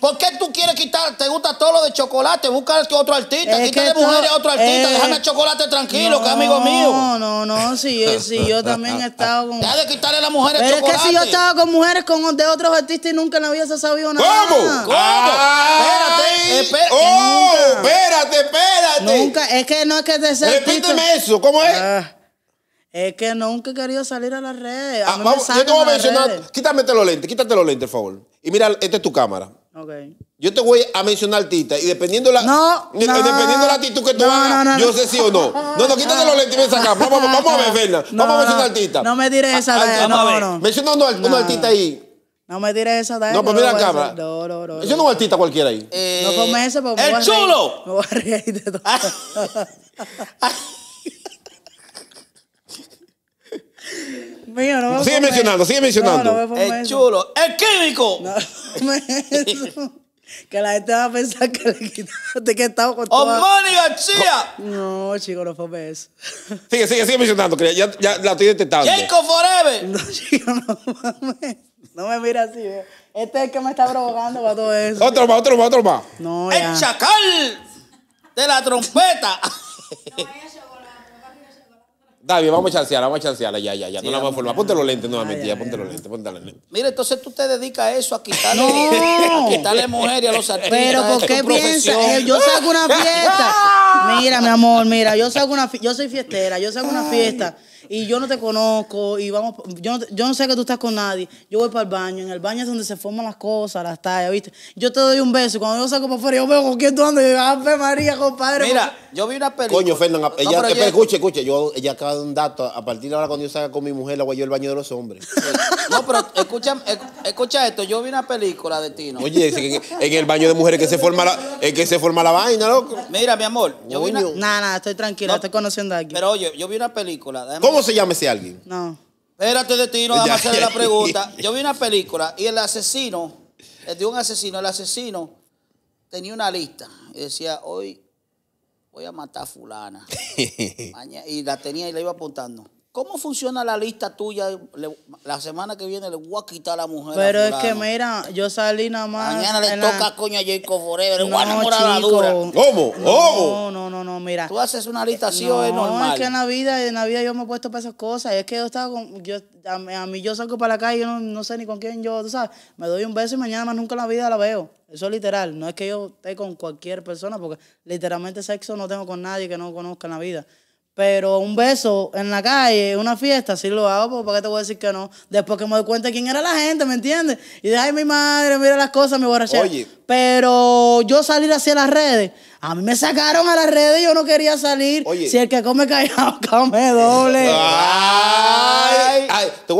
S3: ¿Por qué tú quieres quitar? ¿Te gusta todo lo de chocolate?
S1: Busca otro artista. Quítale mujeres a otro artista. Eh, Déjame el chocolate tranquilo, que amigo mío. No, no, no. Eh, si, yo también he estado con. Deja de quitarle a las mujeres Pero chocolate. es que si yo estaba con mujeres con, de otros artistas y nunca en la vida se sabido nada. ¿Cómo? ¿Cómo? espérate. Ah, eh, oh, espérate. Oh, espérate, Nunca. Es que no es que te Repíteme eso. ¿Cómo es? Ah. Es que nunca he querido salir a las redes. A ah, vamos, yo te voy a mencionar.
S2: Quítate los lentes, quítate los lentes, por favor. Y mira, esta es tu cámara. Ok. Yo te voy a mencionar Tita. y dependiendo la, no, de, no, dependiendo la actitud que tú hagas, yo sé si o no. No, no, quítate los lentes y ven acá. Vamos, vamos, a ver, Ferna. vamos a mencionar Tita. No me tires ah, esa ah, de no, no. Menciona una artista ahí.
S1: No me tires esa de No, pues mira la cámara. No,
S2: no, es un artista cualquiera ahí. No no
S1: por porque ¡El chulo! voy a de sigue mencionando, sigue mencionando. es chulo, el químico. No, que la gente va a pensar que le quitaste que estaba con todo. García! No, chico, no fue eso.
S2: Sigue, sigue, sigue mencionando, ya, ya la estoy detectando. ¡Jacob
S1: Forever! No, chico, no No me mira así, eh. Este es el que me está provocando para todo eso. Otro
S2: más, otro más, otro más. ¡El
S1: chacal de la trompeta!
S2: Está vamos a chancearla, vamos a chancearla, ya, ya, ya. no la vamos a formar. Ponte los lentes nuevamente, ya, ponte los lentes, ponte los lentes.
S3: Mira, entonces
S1: tú te dedicas a eso, a quitarle, no. a quitarle mujeres a los artistas. Pero ¿por qué piensas? Eh, yo saco una fiesta. Mira, mi amor, mira, yo saco una yo soy fiestera, yo saco una fiesta y yo no te conozco y vamos, yo no, yo no sé que tú estás con nadie, yo voy para el baño, en el baño es donde se forman las cosas, las tallas, ¿viste? Yo te doy un beso cuando yo salgo para afuera, yo veo con quién tú andas y a María, compadre! Mira, yo vi una película. Coño, Fernando, ella, te ella...
S2: escuche, escuche, yo, ella acaba de un dato, a partir de ahora cuando yo salga con mi mujer, la voy yo al baño de los hombres.
S3: no, pero escucha, escucha esto, yo vi una película de Tino. Oye,
S2: en, el baño de mujeres que se forma la, eh, que se forma la vaina,
S1: loco. Mira, mi amor, yo voy vi una... Nada, estoy tranquila, no, estoy conociendo a aquí.
S3: Pero oye, yo vi una película.
S2: ¿Cómo se llame ese alguien?
S3: No. Espérate de ti, no vamos a hacer la pregunta. Yo vi una película y el asesino, el de un asesino, el asesino tenía una lista y decía, hoy voy a matar a fulana.
S2: y
S3: la tenía y la iba apuntando. ¿Cómo funciona la lista tuya? la semana que viene le voy a quitar la mujer. Pero es que
S1: mira, yo salí nada más. Mañana le toca coño a Jacob Forever. No, voy a
S2: ¿Cómo? ¿Cómo? No,
S1: no, no, no, mira. Tú haces una lista así o es normal. No, es que en la vida, en la vida yo me he puesto para esas cosas. Es que yo estaba con. Yo, a, mí yo salgo para la calle, yo no, sé ni con quién yo, tú sabes. Me doy un beso y mañana más nunca en la vida la veo. Eso es literal. No es que yo esté con cualquier persona, porque literalmente sexo no tengo con nadie que no conozca en la vida. Pero un beso en la calle, una fiesta, sí lo hago, ¿para qué te voy a decir que no? Después que me doy cuenta de quién era la gente, ¿me entiendes? Y de, ay, mi madre, mira las cosas, mi borrachera. Oye. Pero yo salir hacia las redes, a mí me sacaron a las redes, y yo no quería salir. Si el que come callado, come doble.
S2: Ay, Te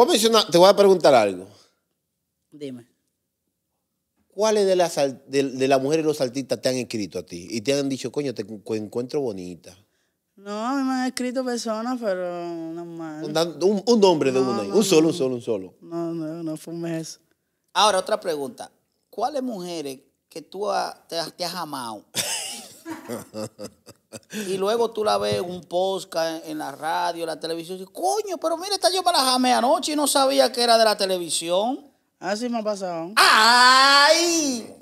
S2: voy a preguntar algo. Dime. ¿Cuáles de las, de, de las mujeres y los artistas te han escrito a ti y te han dicho, coño, te encuentro bonita?
S1: No, a me han escrito personas, pero
S3: Un,
S2: un, nombre de una, un solo, un solo, un solo.
S1: No, no, no un mes.
S3: Ahora, otra pregunta. ¿Cuáles mujeres que tú te, has amado? y luego tú la ves un podcast, en, la radio, en la televisión. Y coño, pero mira, está yo para la anoche y no sabía que era de la televisión. Así
S1: me ha pasado. ¡Ay!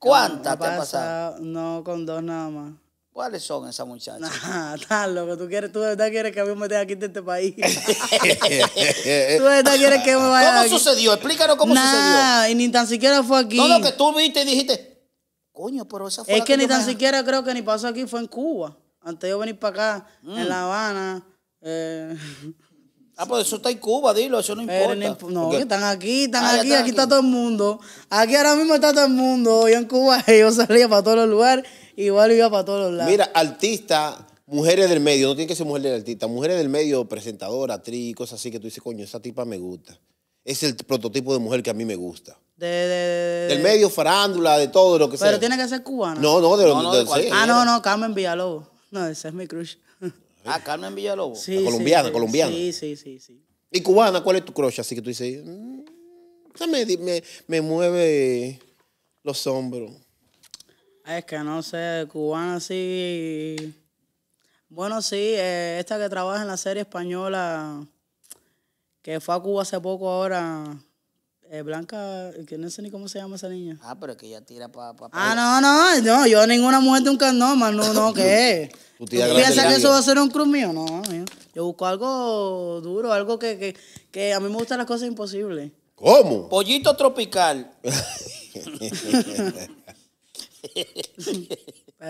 S1: ¿Cuántas te ha pasado? No, con dos nada más. ¿Cuáles son esas muchachas? Nada, tal, lo que tú quieres, tú de verdad quieres que a mí me aquí en este país. tú
S2: de verdad quieres que me vaya. ¿Cómo sucedió?
S1: Explícanos cómo nah, sucedió. Y ni tan siquiera fue aquí. Todo lo que tú viste y dijiste, coño, pero esa fue. Es que, ni tan siquiera creo que ni pasó aquí, fue en Cuba. Antes de yo venir para acá, en mm. La Habana. Eh, ah, pues eso está en Cuba, dilo, eso no importa. no, están aquí, están ah, aquí, aquí está todo el mundo. Aquí ahora mismo está todo el mundo. Yo en Cuba, yo salía para todos los lugares Igual iba para todos los lados. Mira,
S2: artista, mujeres del medio, no tiene que ser mujer del artista, mujeres del medio, presentadora, actriz, cosas así que tú dices, coño, esa tipa me gusta. Es el prototipo de mujer que a mí me gusta.
S1: del medio,
S2: farándula, de todo lo que sea. Pero tiene que
S1: ser cubana. No, no, de, no, no, Ah, no, no, Carmen Villalobos. No, esa es mi crush. Ah, Carmen Villalobos. Sí,
S2: colombiana, colombiana. Sí, sí, sí, sí. ¿Y cubana? ¿Cuál es tu crush? Así que tú dices, mm, me, me mueve los hombros. Es que no
S1: sé, cubana sí. Bueno, sí, eh, esta que trabaja en la serie española, que fue a Cuba hace poco ahora. Eh, Blanca, que no sé ni cómo se llama esa niña. Ah, pero es que ella tira para... Pa, ah, no, no, no, yo ninguna mujer de un canoma, no, no, ¿qué es? ¿Tú piensas que eso va a ser un cruz mío? No, yo busco algo duro, algo que, que, que a mí me gustan las cosas imposibles. ¿Cómo? Pollito
S3: tropical.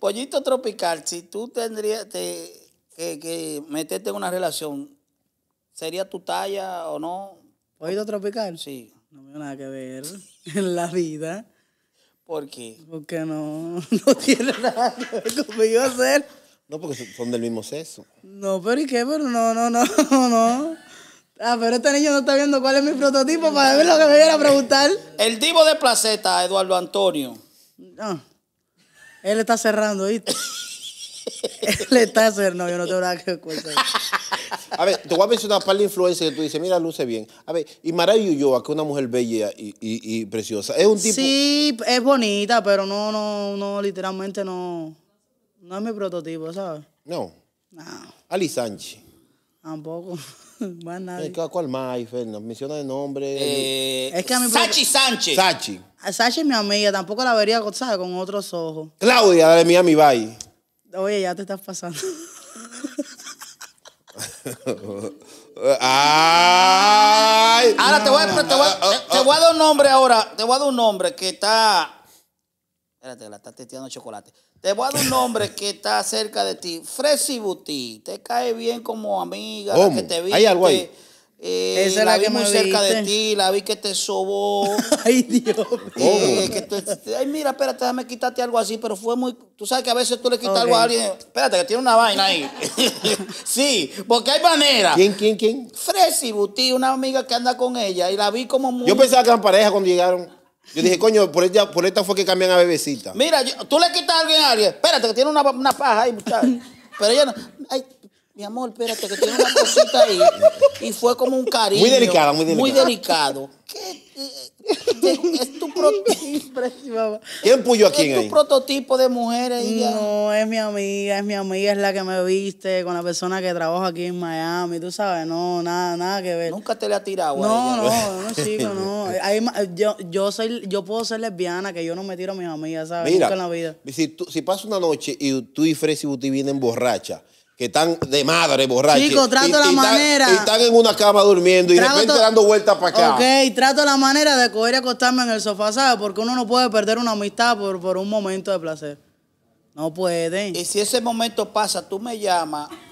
S3: pollito tropical, si tú tendrías que, que, meterte en una relación, ¿sería tu talla o
S1: no? ¿Pollito tropical? Sí. No veo nada que ver en la vida. porque? Porque no, no tiene nada que ver conmigo ser No, porque son del mismo sexo. No, pero ¿y qué? Pero no, no, no, no. Ah, pero este niño no está viendo cuál es mi prototipo para ver lo que me viene a preguntar.
S3: El divo de Placeta, Eduardo Antonio.
S1: No. Él está cerrando, ¿viste? Él está cerrando. yo no tengo nada que escuchar.
S2: A ver, te voy a mencionar un par de que tú dices, mira, luce bien. A ver, y Mara Yuyoa, que es una mujer bella y, y, y, preciosa. Es un tipo... Sí, es
S1: bonita, pero no, no, no, literalmente no... No es mi prototipo, ¿sabes?
S2: No. No. Ali Sánchez.
S1: Tampoco. Más eh, nadie.
S2: ¿Cuál más, Inferno? Menciona de nombre. Eh, es que a mí Sachi Sánchez. Sachi.
S1: Ah, Sachi es mi amiga, tampoco la vería con otros ojos.
S2: Claudia, dale Miami mi bye.
S1: Oye, ya te estás pasando.
S3: ahora te voy, a, te, voy ah, ah, te voy a dar un nombre ahora. Te voy a dar un nombre que está. Espérate, la está testeando chocolate. Te voy a dar un nombre que está cerca de ti. Fresi Buti. Te cae bien como amiga, la que te viste. Eh, Esa la, vi muy cerca de ti, la vi que te sobó.
S1: ay, Dios. Eh,
S3: mío. ay, mira, espérate, déjame quitarte algo así, pero fue muy. Tú sabes que a veces tú le quitas algo a alguien. Espérate, que tiene una vaina ahí.
S2: sí, porque hay manera. ¿Quién, quién, quién?
S3: Fresi Buti, una amiga que anda con ella, y la vi como muy. Yo
S2: pensaba que eran pareja cuando llegaron. Yo dije, coño, por esta, por esta fue que cambian a bebecita.
S3: Mira, tú le quitas a alguien a alguien. Espérate, que tiene una, una paja ahí, muchachos. Pero ella no, mi amor, espérate, que tiene una cosita ahí. Y fue como un cariño. Muy delicada, muy delicada. Muy delicado.
S2: ¿Qué?
S1: Es tu prototipo.
S2: ¿Quién puyó a quién Es tu
S1: prototipo de mujer. Ella. No, es mi amiga, es mi amiga, es la que me viste con la persona que trabaja aquí en Miami. Tú sabes, no, nada, nada que ver. Nunca te le ha tirado no, a ella. No, no, chico, no. Ahí, yo, yo, soy, yo puedo ser lesbiana, que yo no me tiro a mis amigas, ¿sabes? Nunca en la vida.
S2: Si, tú, si pasa una noche y tú y Fresy Buti vienen borracha que están de madre borrachos. Chicos, trato la manera. Están, están en una cama durmiendo y de repente dando vueltas para acá. Ok,
S1: trato la manera de coger y acostarme en el sofá, ¿sabes? Porque uno no puede perder una amistad por, un momento de placer. No puede Y si ese momento pasa, tú me llamas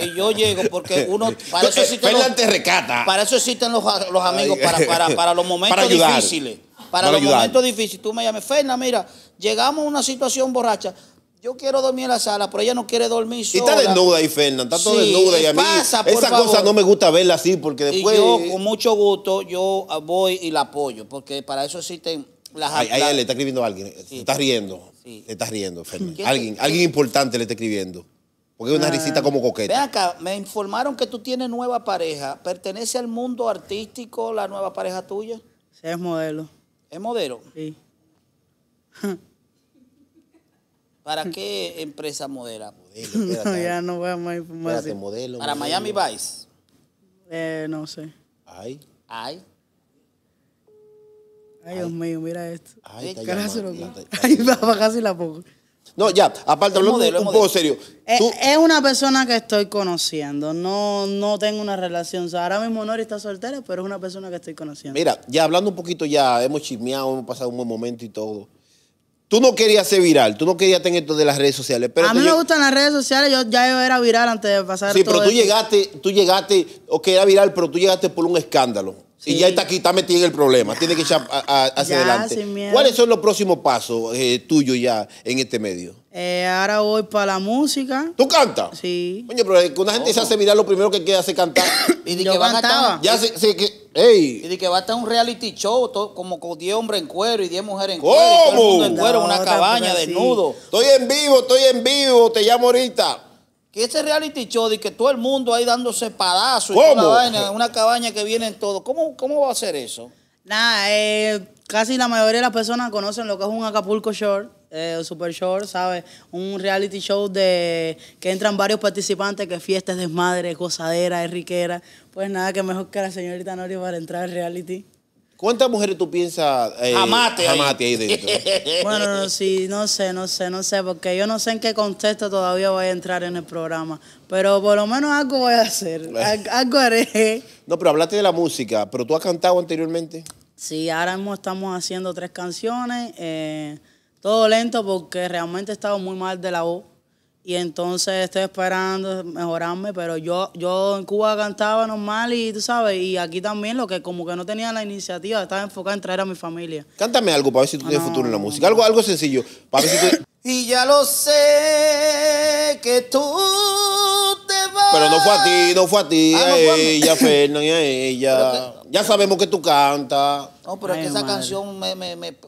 S3: y, yo, llego, porque uno. Para eso existen los, te recata. Para eso existen los, amigos, para, los momentos difíciles. Para, los momentos difíciles. Tú me llamas, Fernanda, mira, llegamos a una situación borracha yo quiero dormir en la sala, pero ella no quiere dormir sola. Y está desnuda ahí, Fernanda. Está todo desnuda y a mí. esa cosa no me
S2: gusta verla así porque después. Y yo,
S3: con mucho gusto, yo ah, voy y la apoyo, porque para eso existen las. Ahí, ahí le
S2: está escribiendo alguien. Eh, está riendo. Sí. Le está riendo, Fernanda. Alguien, alguien importante le está escribiendo. Porque es una ah, risita como coqueta. Ven
S3: acá, me informaron que tú tienes nueva pareja. ¿Pertenece al mundo artístico la nueva pareja tuya? es modelo. ¿Es modelo? Sí. ¿Para qué empresa modela?
S1: Modelo, ya no voy a más modelo. ¿Para Miami Vice? Eh, no sé. Ay. Ay. Ay, Dios mío, mira esto.
S2: Ay, está lo que...
S1: casi la pongo.
S2: No, ya, aparte, un, poco serio.
S1: Eh, es, una persona que estoy conociendo, no, no tengo una relación. O sea, ahora mismo Nori está soltera, pero es una persona que estoy conociendo. Mira,
S2: ya hablando un poquito, ya hemos chismeado, hemos pasado un buen momento y todo. Tú no querías ser viral, tú no querías tener esto de las redes sociales. a mí me
S1: gustan las redes sociales, yo ya era viral antes de pasar. Sí, pero tú llegaste,
S2: tú llegaste, o que era viral, pero tú llegaste por un escándalo. Y ya está aquí, está metido en el problema, tiene que echar hacia adelante. ¿Cuáles son los próximos pasos eh, tuyos ya en este medio? Eh, ahora voy para la música. ¿Tú cantas? Sí. Oye, pero cuando la gente oh. se hace viral, lo primero que queda es cantar. y de que van cantaba. ya se, que, y
S3: de que va a estar un reality show, como con 10 hombres en cuero y 10 mujeres en cuero. ¿Cómo? en cuero, una cabaña, pues, desnudo.
S2: Estoy en vivo, estoy en vivo, te llamo
S3: ahorita. Que ese reality show de que todo el mundo ahí dándose padazos y una cabaña que vienen todos. ¿Cómo, ¿Cómo va a ser eso?
S1: Nada, eh, casi la mayoría de las personas conocen lo que es un Acapulco Short eh, super Short, ¿sabes? Un reality show de que entran varios participantes, que fiestas, desmadre, gozadera, riquera. Pues nada, que mejor que la señorita Nori para entrar al reality.
S2: ¿Cuántas mujeres tú piensas eh, amate, ahí dentro? bueno,
S1: no, sí, no sé, no sé, no sé, porque yo no sé en qué contexto todavía voy a entrar en el programa, pero por lo menos algo voy a hacer, algo haré.
S2: No, pero hablaste de la música, pero tú has cantado anteriormente.
S1: Sí, ahora mismo estamos haciendo tres canciones. Eh, todo lento porque realmente he estado muy mal de la voz y entonces estoy esperando mejorarme, pero yo, yo en Cuba cantaba normal y tú sabes, y aquí también lo que como que no tenía la iniciativa, estaba enfocada en traer a mi familia.
S2: Cántame algo para ver si tú tienes ah, futuro en la música, algo, algo sencillo, para
S1: Y ya lo sé
S3: que tú te vas. Pero no fue
S2: a ti, no fue a ti, ah, a, a ella, Fernan, y a ella. ya sabemos que tú cantas.
S3: No, pero es que esa canción me,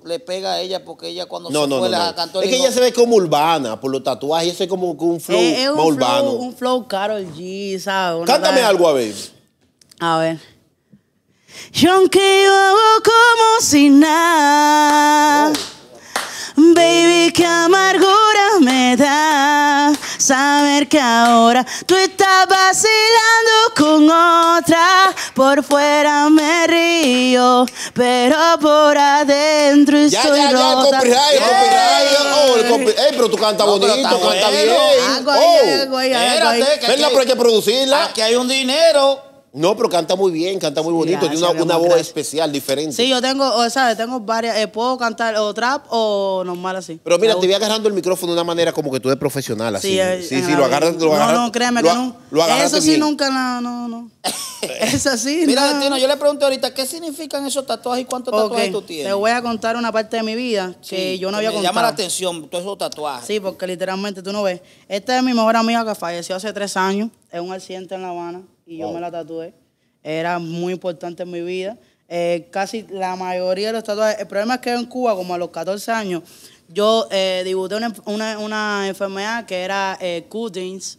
S3: le pega a ella porque ella cuando se no, fue la cantó. Es que ella se
S2: ve como urbana por los tatuajes, ese es como un flow es un más flow, urbano.
S1: Un flow Carol G, ¿sabes? Cántame algo a
S2: ver. A ver.
S1: Yo aunque yo hago como si nada. Oh. Baby, qué amargura me da saber que ahora tú estás vacilando con otra. Por fuera me río, pero por adentro estoy ya, ya, ya, rota. Copyright,
S2: copy, Oh, copy- Ey, pero tú cantas No, bonito, cantas está canta bueno. bien. Algo ahí, oh. algo ahí, algo ahí. Espérate, que Venga, aquí- pero hay que producirla. Aquí hay un dinero. No, pero canta muy bien, canta muy bonito, tiene una, voz especial, diferente. Sí, yo
S1: tengo, o tengo varias, eh, puedo cantar o trap o normal así. Pero mira, te
S2: voy agarrando el micrófono de una manera como que tú eres profesional, así. Sí, eh, sí, lo agarras, No, no, créeme que no. Eso sí
S1: nunca, no, no, no. Eso sí, Mira, no. yo le pregunté ahorita, ¿qué significan esos tatuajes y cuántos tatuajes tú tienes? Te voy a contar una parte de mi vida que yo no había contado. llama la atención todos esos tatuajes. Sí, porque literalmente tú no ves. Esta es mi mejor amiga que falleció hace tres años en un accidente en La Habana y yo me la tatué. Era muy importante en mi vida. Eh, casi la mayoría de los tatuajes. El problema es que en Cuba, como a los 14 años, yo eh, una, enfermedad que era eh, cutings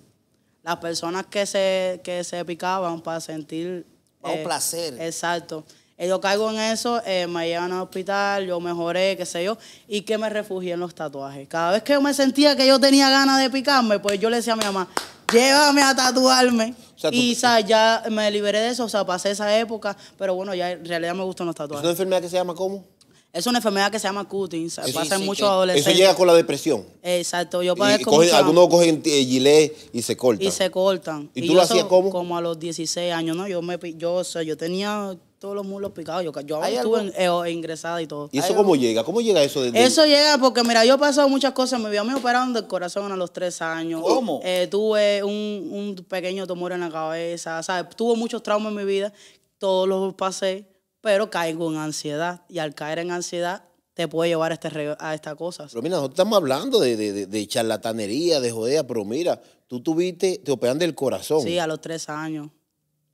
S1: Las personas que se, que se picaban para sentir.
S3: Para un eh, placer.
S1: Exacto. yo caigo en eso, me llevan al hospital, yo mejoré, qué sé yo, y que me refugié en los tatuajes. Cada vez que yo me sentía que yo tenía ganas de picarme, pues yo le decía a mi mamá, llévame a tatuarme. y ya me liberé de eso, o sea, pasé esa época, pero bueno, ya en realidad me gustan los tatuajes. ¿Es una enfermedad que se llama cómo? Es una enfermedad que se llama cutting, se pasa en muchos adolescentes. Eso llega con la depresión. Exacto, yo Algunos
S2: cogen eh, gilet y se cortan. Y se
S1: cortan. ¿Y, tú lo hacías cómo? Como a los 16 años, ¿no? Yo me yo, o sea, yo tenía todos los muslos picados. Yo, yo estuve eh, ingresada y todo. ¿Y eso cómo llega? ¿Cómo llega
S2: eso? Eso
S1: llega porque, mira, yo he pasado muchas cosas. Me vi a mí operando del corazón a los tres años. ¿Cómo? Eh, tuve un, pequeño tumor en la cabeza. ¿sabes? Tuve muchos traumas en mi vida. Todos los pasé, pero caigo en ansiedad. Y al caer en ansiedad, te puede llevar a, este, a estas cosas. Pero
S2: mira, nosotros estamos hablando de, de charlatanería, de jodea, pero mira, tú tuviste, te operan del corazón. Sí, a
S1: los tres años.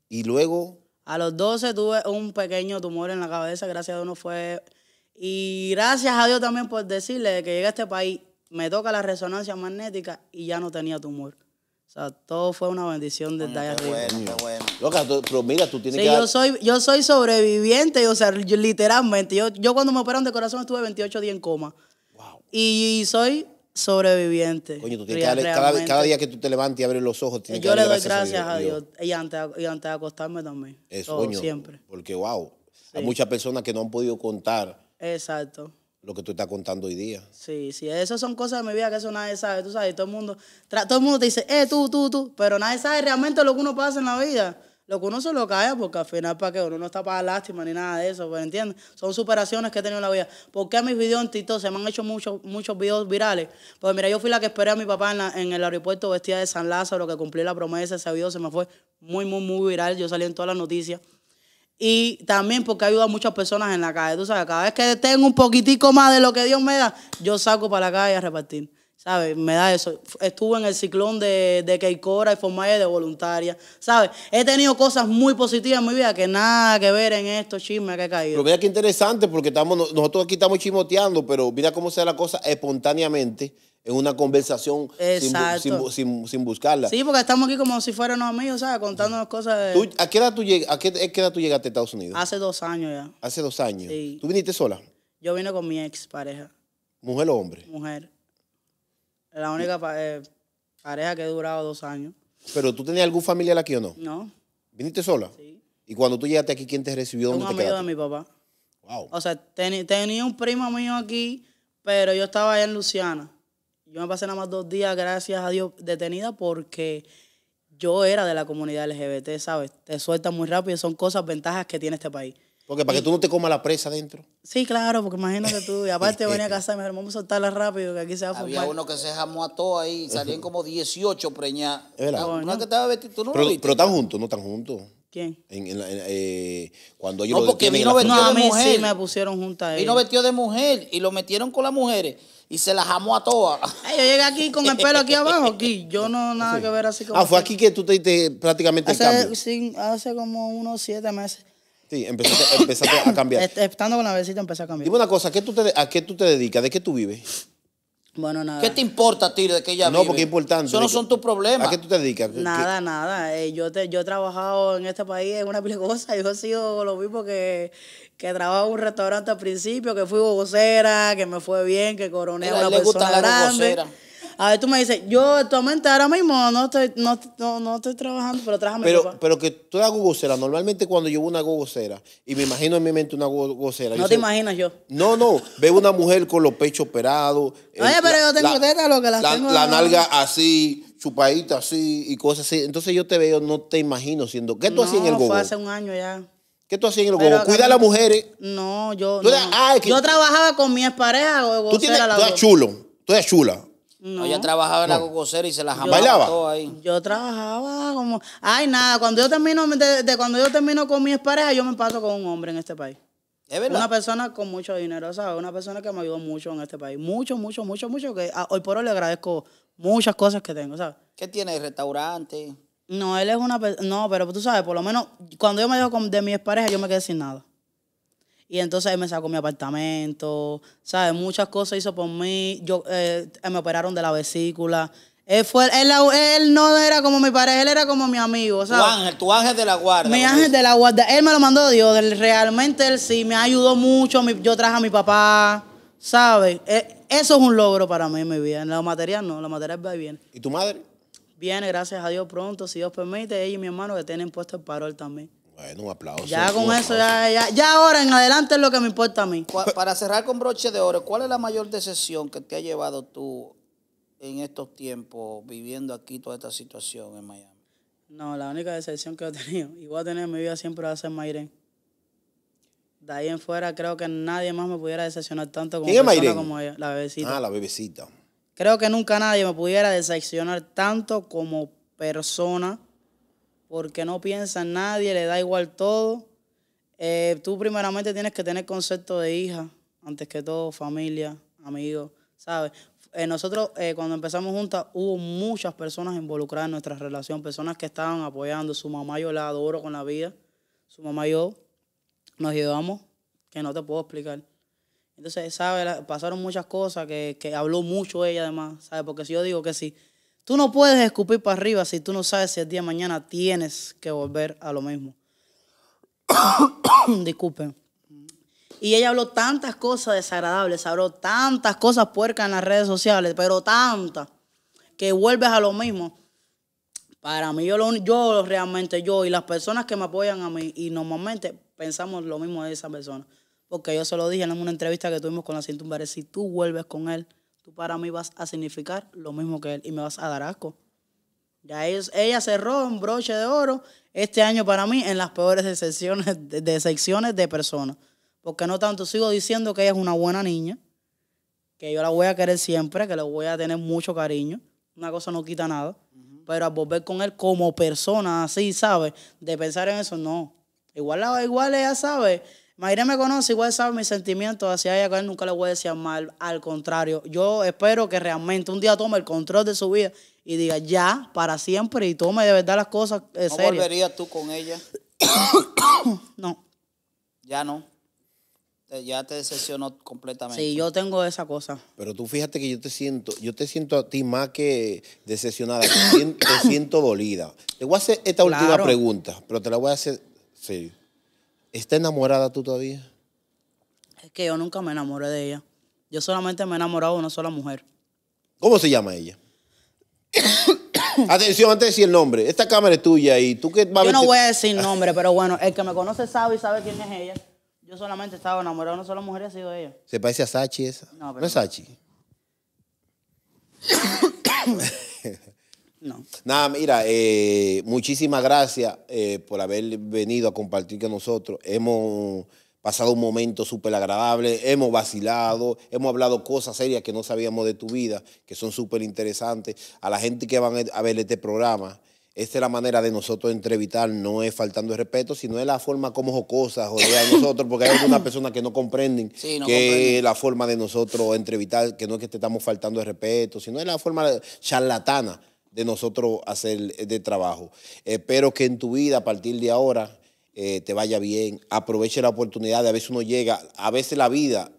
S2: Y luego...
S1: A los 12 tuve un pequeño tumor en la cabeza, gracias a Dios no fue... Y gracias a Dios también por decirle que llegué a este país, me toca la resonancia magnética y ya no tenía tumor. O sea, todo fue una bendición desde allá arriba.
S2: Bueno, bueno. Loca, bueno. pero mira, tú tienes sí, que... Yo,
S1: soy, yo soy sobreviviente, o sea, literalmente. Yo, yo cuando me operaron de corazón estuve 28 días en coma. Wow. y soy
S2: sobreviviente. cada, día que tú te levantes y abres los ojos, tienes Yo que le doy gracias, a Dios,
S1: Y, antes, de acostarme también.
S2: Eso, siempre. Porque, wow, hay muchas personas que no han podido contar.
S1: Exacto.
S2: Lo que tú estás contando hoy día.
S1: Sí, sí, esas son cosas de mi vida que eso nadie sabe, tú sabes, todo el mundo, todo el mundo te dice, eh, tú, tú, tú, pero nadie sabe realmente lo que uno pasa en la vida. Lo que uno se lo cae porque al final, ¿para qué? Uno no está para lástima ni nada de eso, pues entiendes? Son superaciones que he tenido en la vida. ¿Por qué mis videos en TikTok se me han hecho muchos muchos videos virales? Porque mira, yo fui la que esperé a mi papá en, el aeropuerto vestida de San Lázaro, que cumplí la promesa, ese video se me fue muy, muy, muy viral. Yo salí en todas las noticias y también porque ayuda a muchas personas en la calle. Tú sabes, cada vez que tengo un poquitico más de lo que Dios me da, yo saco para la calle a repartir. ¿sabes? Me da eso. Estuve en el ciclón de, de Keikora y Formalle de voluntaria, ¿sabes? He tenido cosas muy positivas en mi vida que nada que ver en esto chismes que he caído. Pero mira
S2: qué interesante porque estamos, nosotros aquí estamos chismoteando, pero mira cómo se da la cosa espontáneamente en una conversación sin, buscarla. Sí,
S1: porque estamos aquí como si fuéramos amigos, ¿sabes? Contándonos cosas de... ¿Tú,
S2: ¿A qué edad tú, llegaste a Estados Unidos? Hace dos años ya. Hace dos años. ¿Tú viniste sola?
S1: Yo vine con mi ex pareja.
S2: ¿Mujer o hombre?
S1: Mujer. La única eh, pareja que he durado dos años.
S2: ¿Pero tú tenías algún familiar aquí o no? No, ¿Viniste sola? sí. ¿Y cuando tú llegaste aquí, quién te recibió? Un te amigo de
S1: mi papá. Wow. O sea, tenía un primo mío aquí, pero yo estaba allá en Luciana. Yo me pasé nada más dos días, gracias a Dios, detenida porque yo era de la comunidad LGBT, ¿sabes? Te sueltan muy rápido y son cosas,
S2: ventajas que tiene este país. Porque para que tú no te comas la presa adentro.
S1: Sí, claro, porque imagínate tú. Y aparte venía a casa y me dijeron, vamos a soltarla rápido, que aquí se va a fumar. Había uno que se jamó a todo ahí, salían como
S2: 18
S3: preñadas. Es que estaba vestir, tú no pero, Pero están
S2: juntos, no están juntos. ¿Quién? En, en, en, eh, cuando ellos no, porque vino vestido de mujer. A sí me
S3: pusieron juntas. a él. Vino vestido de mujer y lo metieron con las mujeres y se la jamó a todas. yo llegué aquí con el pelo aquí abajo, aquí. Yo
S1: no nada que ver así ah, como. Ah, fue aquí
S2: que tú te diste prácticamente hace, el cambio.
S1: Sí, hace como unos siete
S2: meses. Sí, empezaste, a cambiar. Estando con la besita empecé a cambiar. Dime una cosa, ¿a qué, tú te, dedicas? ¿De qué tú vives? Bueno, nada. ¿Qué te importa a ti de que ella No, porque es importante. Eso no son tus problemas. ¿A qué tú te dedicas? Nada,
S1: nada. Eh, yo, yo he trabajado en este país en una pila Yo he sido lo mismo que, que en un restaurante al principio, que fui bogocera, que me fue bien, que coroné a una persona gusta la grande. A ver, tú me dices, yo actualmente ahora mismo no estoy, no, no, no estoy trabajando, pero trájame pero,
S2: Pero que tú eras gogocera. Normalmente cuando yo veo una gogocera, y me imagino en mi mente una gogocera. No te imaginas yo. No, no. Veo una mujer con los pechos operados. Eh, Oye, pero yo tengo teta,
S1: lo que las la, tengo. La nalga
S2: así, chupadita así y cosas así. Entonces yo te veo, no te imagino siendo. ¿Qué tú hacías en el gogo? fue hace
S1: un año ya. ¿Qué tú hacías en el gogo? Cuida a las mujeres. No, yo. No. Ah, yo trabajaba con mi parejas Tú tú eras
S2: chulo. Tú eras chula.
S3: No. Ella trabajaba en la cocosera y se la ¿Bailaba?
S1: Yo trabajaba como. Ay, nada, cuando yo termino, cuando yo termino con mis parejas yo me paso con un hombre en este país. ¿Es verdad? Una persona con mucho dinero, ¿sabes? Una persona que me ayudó mucho en este país. Mucho, mucho, mucho, mucho. Que hoy por hoy le agradezco muchas cosas que tengo, ¿sabes? ¿Qué tiene? ¿Restaurante? No, él es una No, pero tú sabes, por lo menos cuando yo me dejo de mis parejas yo me quedé sin nada. Y entonces él me sacó mi apartamento, ¿sabes? Muchas cosas hizo por mí. Yo, eh, me operaron de la vesícula. Él, fue, él, no era como mi pareja, él era como mi amigo, ¿sabes? Tu ángel, tu ángel de la guarda. Mi ángel de la guarda. Él me lo mandó Dios. Realmente él sí me ayudó mucho. Yo traje a mi papá, ¿sabes? Eh, eso es un logro para mí mi vida. En la material no, la materia va bien. ¿Y tu madre? Viene, gracias a Dios, pronto, si Dios permite. Ella y mi hermano que tienen puesto el paro también.
S2: Bueno, un aplauso.
S1: Ya con eso, ya, ya ahora en adelante es lo que me importa a mí. Para cerrar con broche de oro, ¿cuál
S3: es la mayor decepción que te ha llevado tú en estos tiempos viviendo aquí toda esta situación en Miami?
S1: No, la única decepción que he tenido y voy a tener en mi vida siempre va a ser Mayren. De ahí en fuera creo que nadie más me pudiera decepcionar tanto como, persona como
S2: ella, la bebecita. Ah, la bebecita.
S1: Creo que nunca nadie me pudiera decepcionar tanto como persona porque no piensa nadie, le da igual todo. Eh, tú primeramente tienes que tener concepto de hija, antes que todo, familia, amigos, ¿sabes? Eh, nosotros eh, cuando empezamos juntas hubo muchas personas involucradas en nuestra relación, personas que estaban apoyando, su mamá yo la adoro con la vida, su mamá y yo nos llevamos, que no te puedo explicar. Entonces, ¿sabes? Pasaron muchas cosas que, habló mucho ella además, ¿sabes? Porque si yo digo que Sí, Tú no puedes escupir para arriba si tú no sabes si el día de mañana tienes que volver a lo mismo. Disculpen. Y ella habló tantas cosas desagradables, habló tantas cosas puercas en las redes sociales, pero tantas, que vuelves a lo mismo. Para mí, yo, lo, yo realmente, yo y las personas que me apoyan a mí, y normalmente pensamos lo mismo de esa persona. Porque yo se lo dije en una entrevista que tuvimos con la Cintumbares, si tú vuelves con él, tú para mí vas a significar lo mismo que él y me vas a dar asco. Ya es ella cerró un broche de oro este año para mí en las peores decepciones, de personas. Porque no tanto sigo diciendo que ella es una buena niña, que yo la voy a querer siempre, que lo voy a tener mucho cariño. Una cosa no quita nada. Pero a volver con él como persona, así, ¿sabes? De pensar en eso, no. Igual, igual ella sabe Mayra me conoce, igual sabe mis sentimientos hacia ella, que él nunca le voy a decir mal. Al contrario, yo espero que realmente un día tome el control de su vida y diga ya, para siempre, y tome de verdad las cosas en eh, ¿No volverías
S3: tú con ella?
S1: no.
S3: Ya no. Ya te decepcionó completamente. Sí,
S2: yo tengo esa cosa. Pero tú fíjate que yo te siento, yo te siento a ti más que decepcionada, te siento, dolida. Te voy a hacer esta última pregunta, pero te la voy a hacer, serio. ¿Está enamorada tú todavía?
S1: Es que yo nunca me enamoré de ella. Yo solamente me he enamorado de una sola mujer.
S2: ¿Cómo se llama ella? Atención, antes de decir el nombre. Esta cámara es tuya y tú que vas Yo no voy a
S1: decir nombre, pero bueno, el que me conoce sabe y sabe quién es ella. Yo solamente estaba enamorado de una sola mujer y ha sido ella.
S2: ¿Se parece a Sachi esa? No, pero. ¿No es Sachi? No. Nada, mira, eh, muchísimas gracias eh, por haber venido a compartir con nosotros. Hemos pasado un momento súper agradable, hemos vacilado, hemos hablado cosas serias que no sabíamos de tu vida, que son súper interesantes. A la gente que va a ver este programa, esta es la manera de nosotros entrevistar, no es faltando el respeto, sino es la forma como jocosa o a nosotros, porque hay algunas personas que no comprenden que es la forma de nosotros entrevistar, que no es que te estamos faltando el respeto, sino es la forma charlatana de nosotros hacer eh, de trabajo. Espero que en tu vida a partir de ahora eh, te vaya bien, aproveche la oportunidad, a veces uno llega, a veces la vida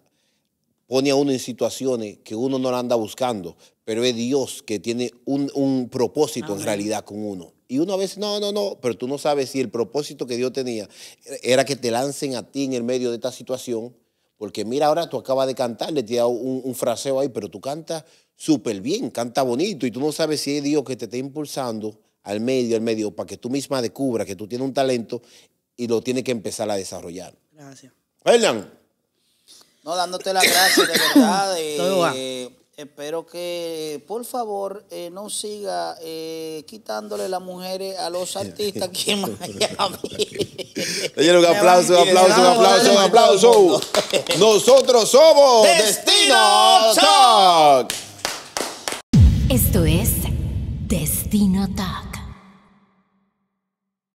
S2: pone a uno en situaciones que uno no la anda buscando, pero es Dios que tiene un, propósito en realidad con uno. Y uno a veces, no, no, no, pero tú no sabes si el propósito que Dios tenía era que te lancen a ti en el medio de esta situación, porque mira, ahora tú acabas de cantar, le he un fraseo ahí, pero tú cantas súper bien, canta bonito y tú no sabes si es Dios que te está impulsando al medio, al medio, para que tú misma descubras que tú tienes un talento y lo tienes que empezar a desarrollar. Gracias. Hernán.
S3: No, dándote las gracias de verdad. Eh,
S2: eh, espero
S3: que, por favor, eh, no siga quitándole las mujeres a los artistas aquí en Miami.
S2: un aplauso, un aplauso, un aplauso, un aplauso. Nosotros somos Destino Talk. Esto es
S1: Destino Talk.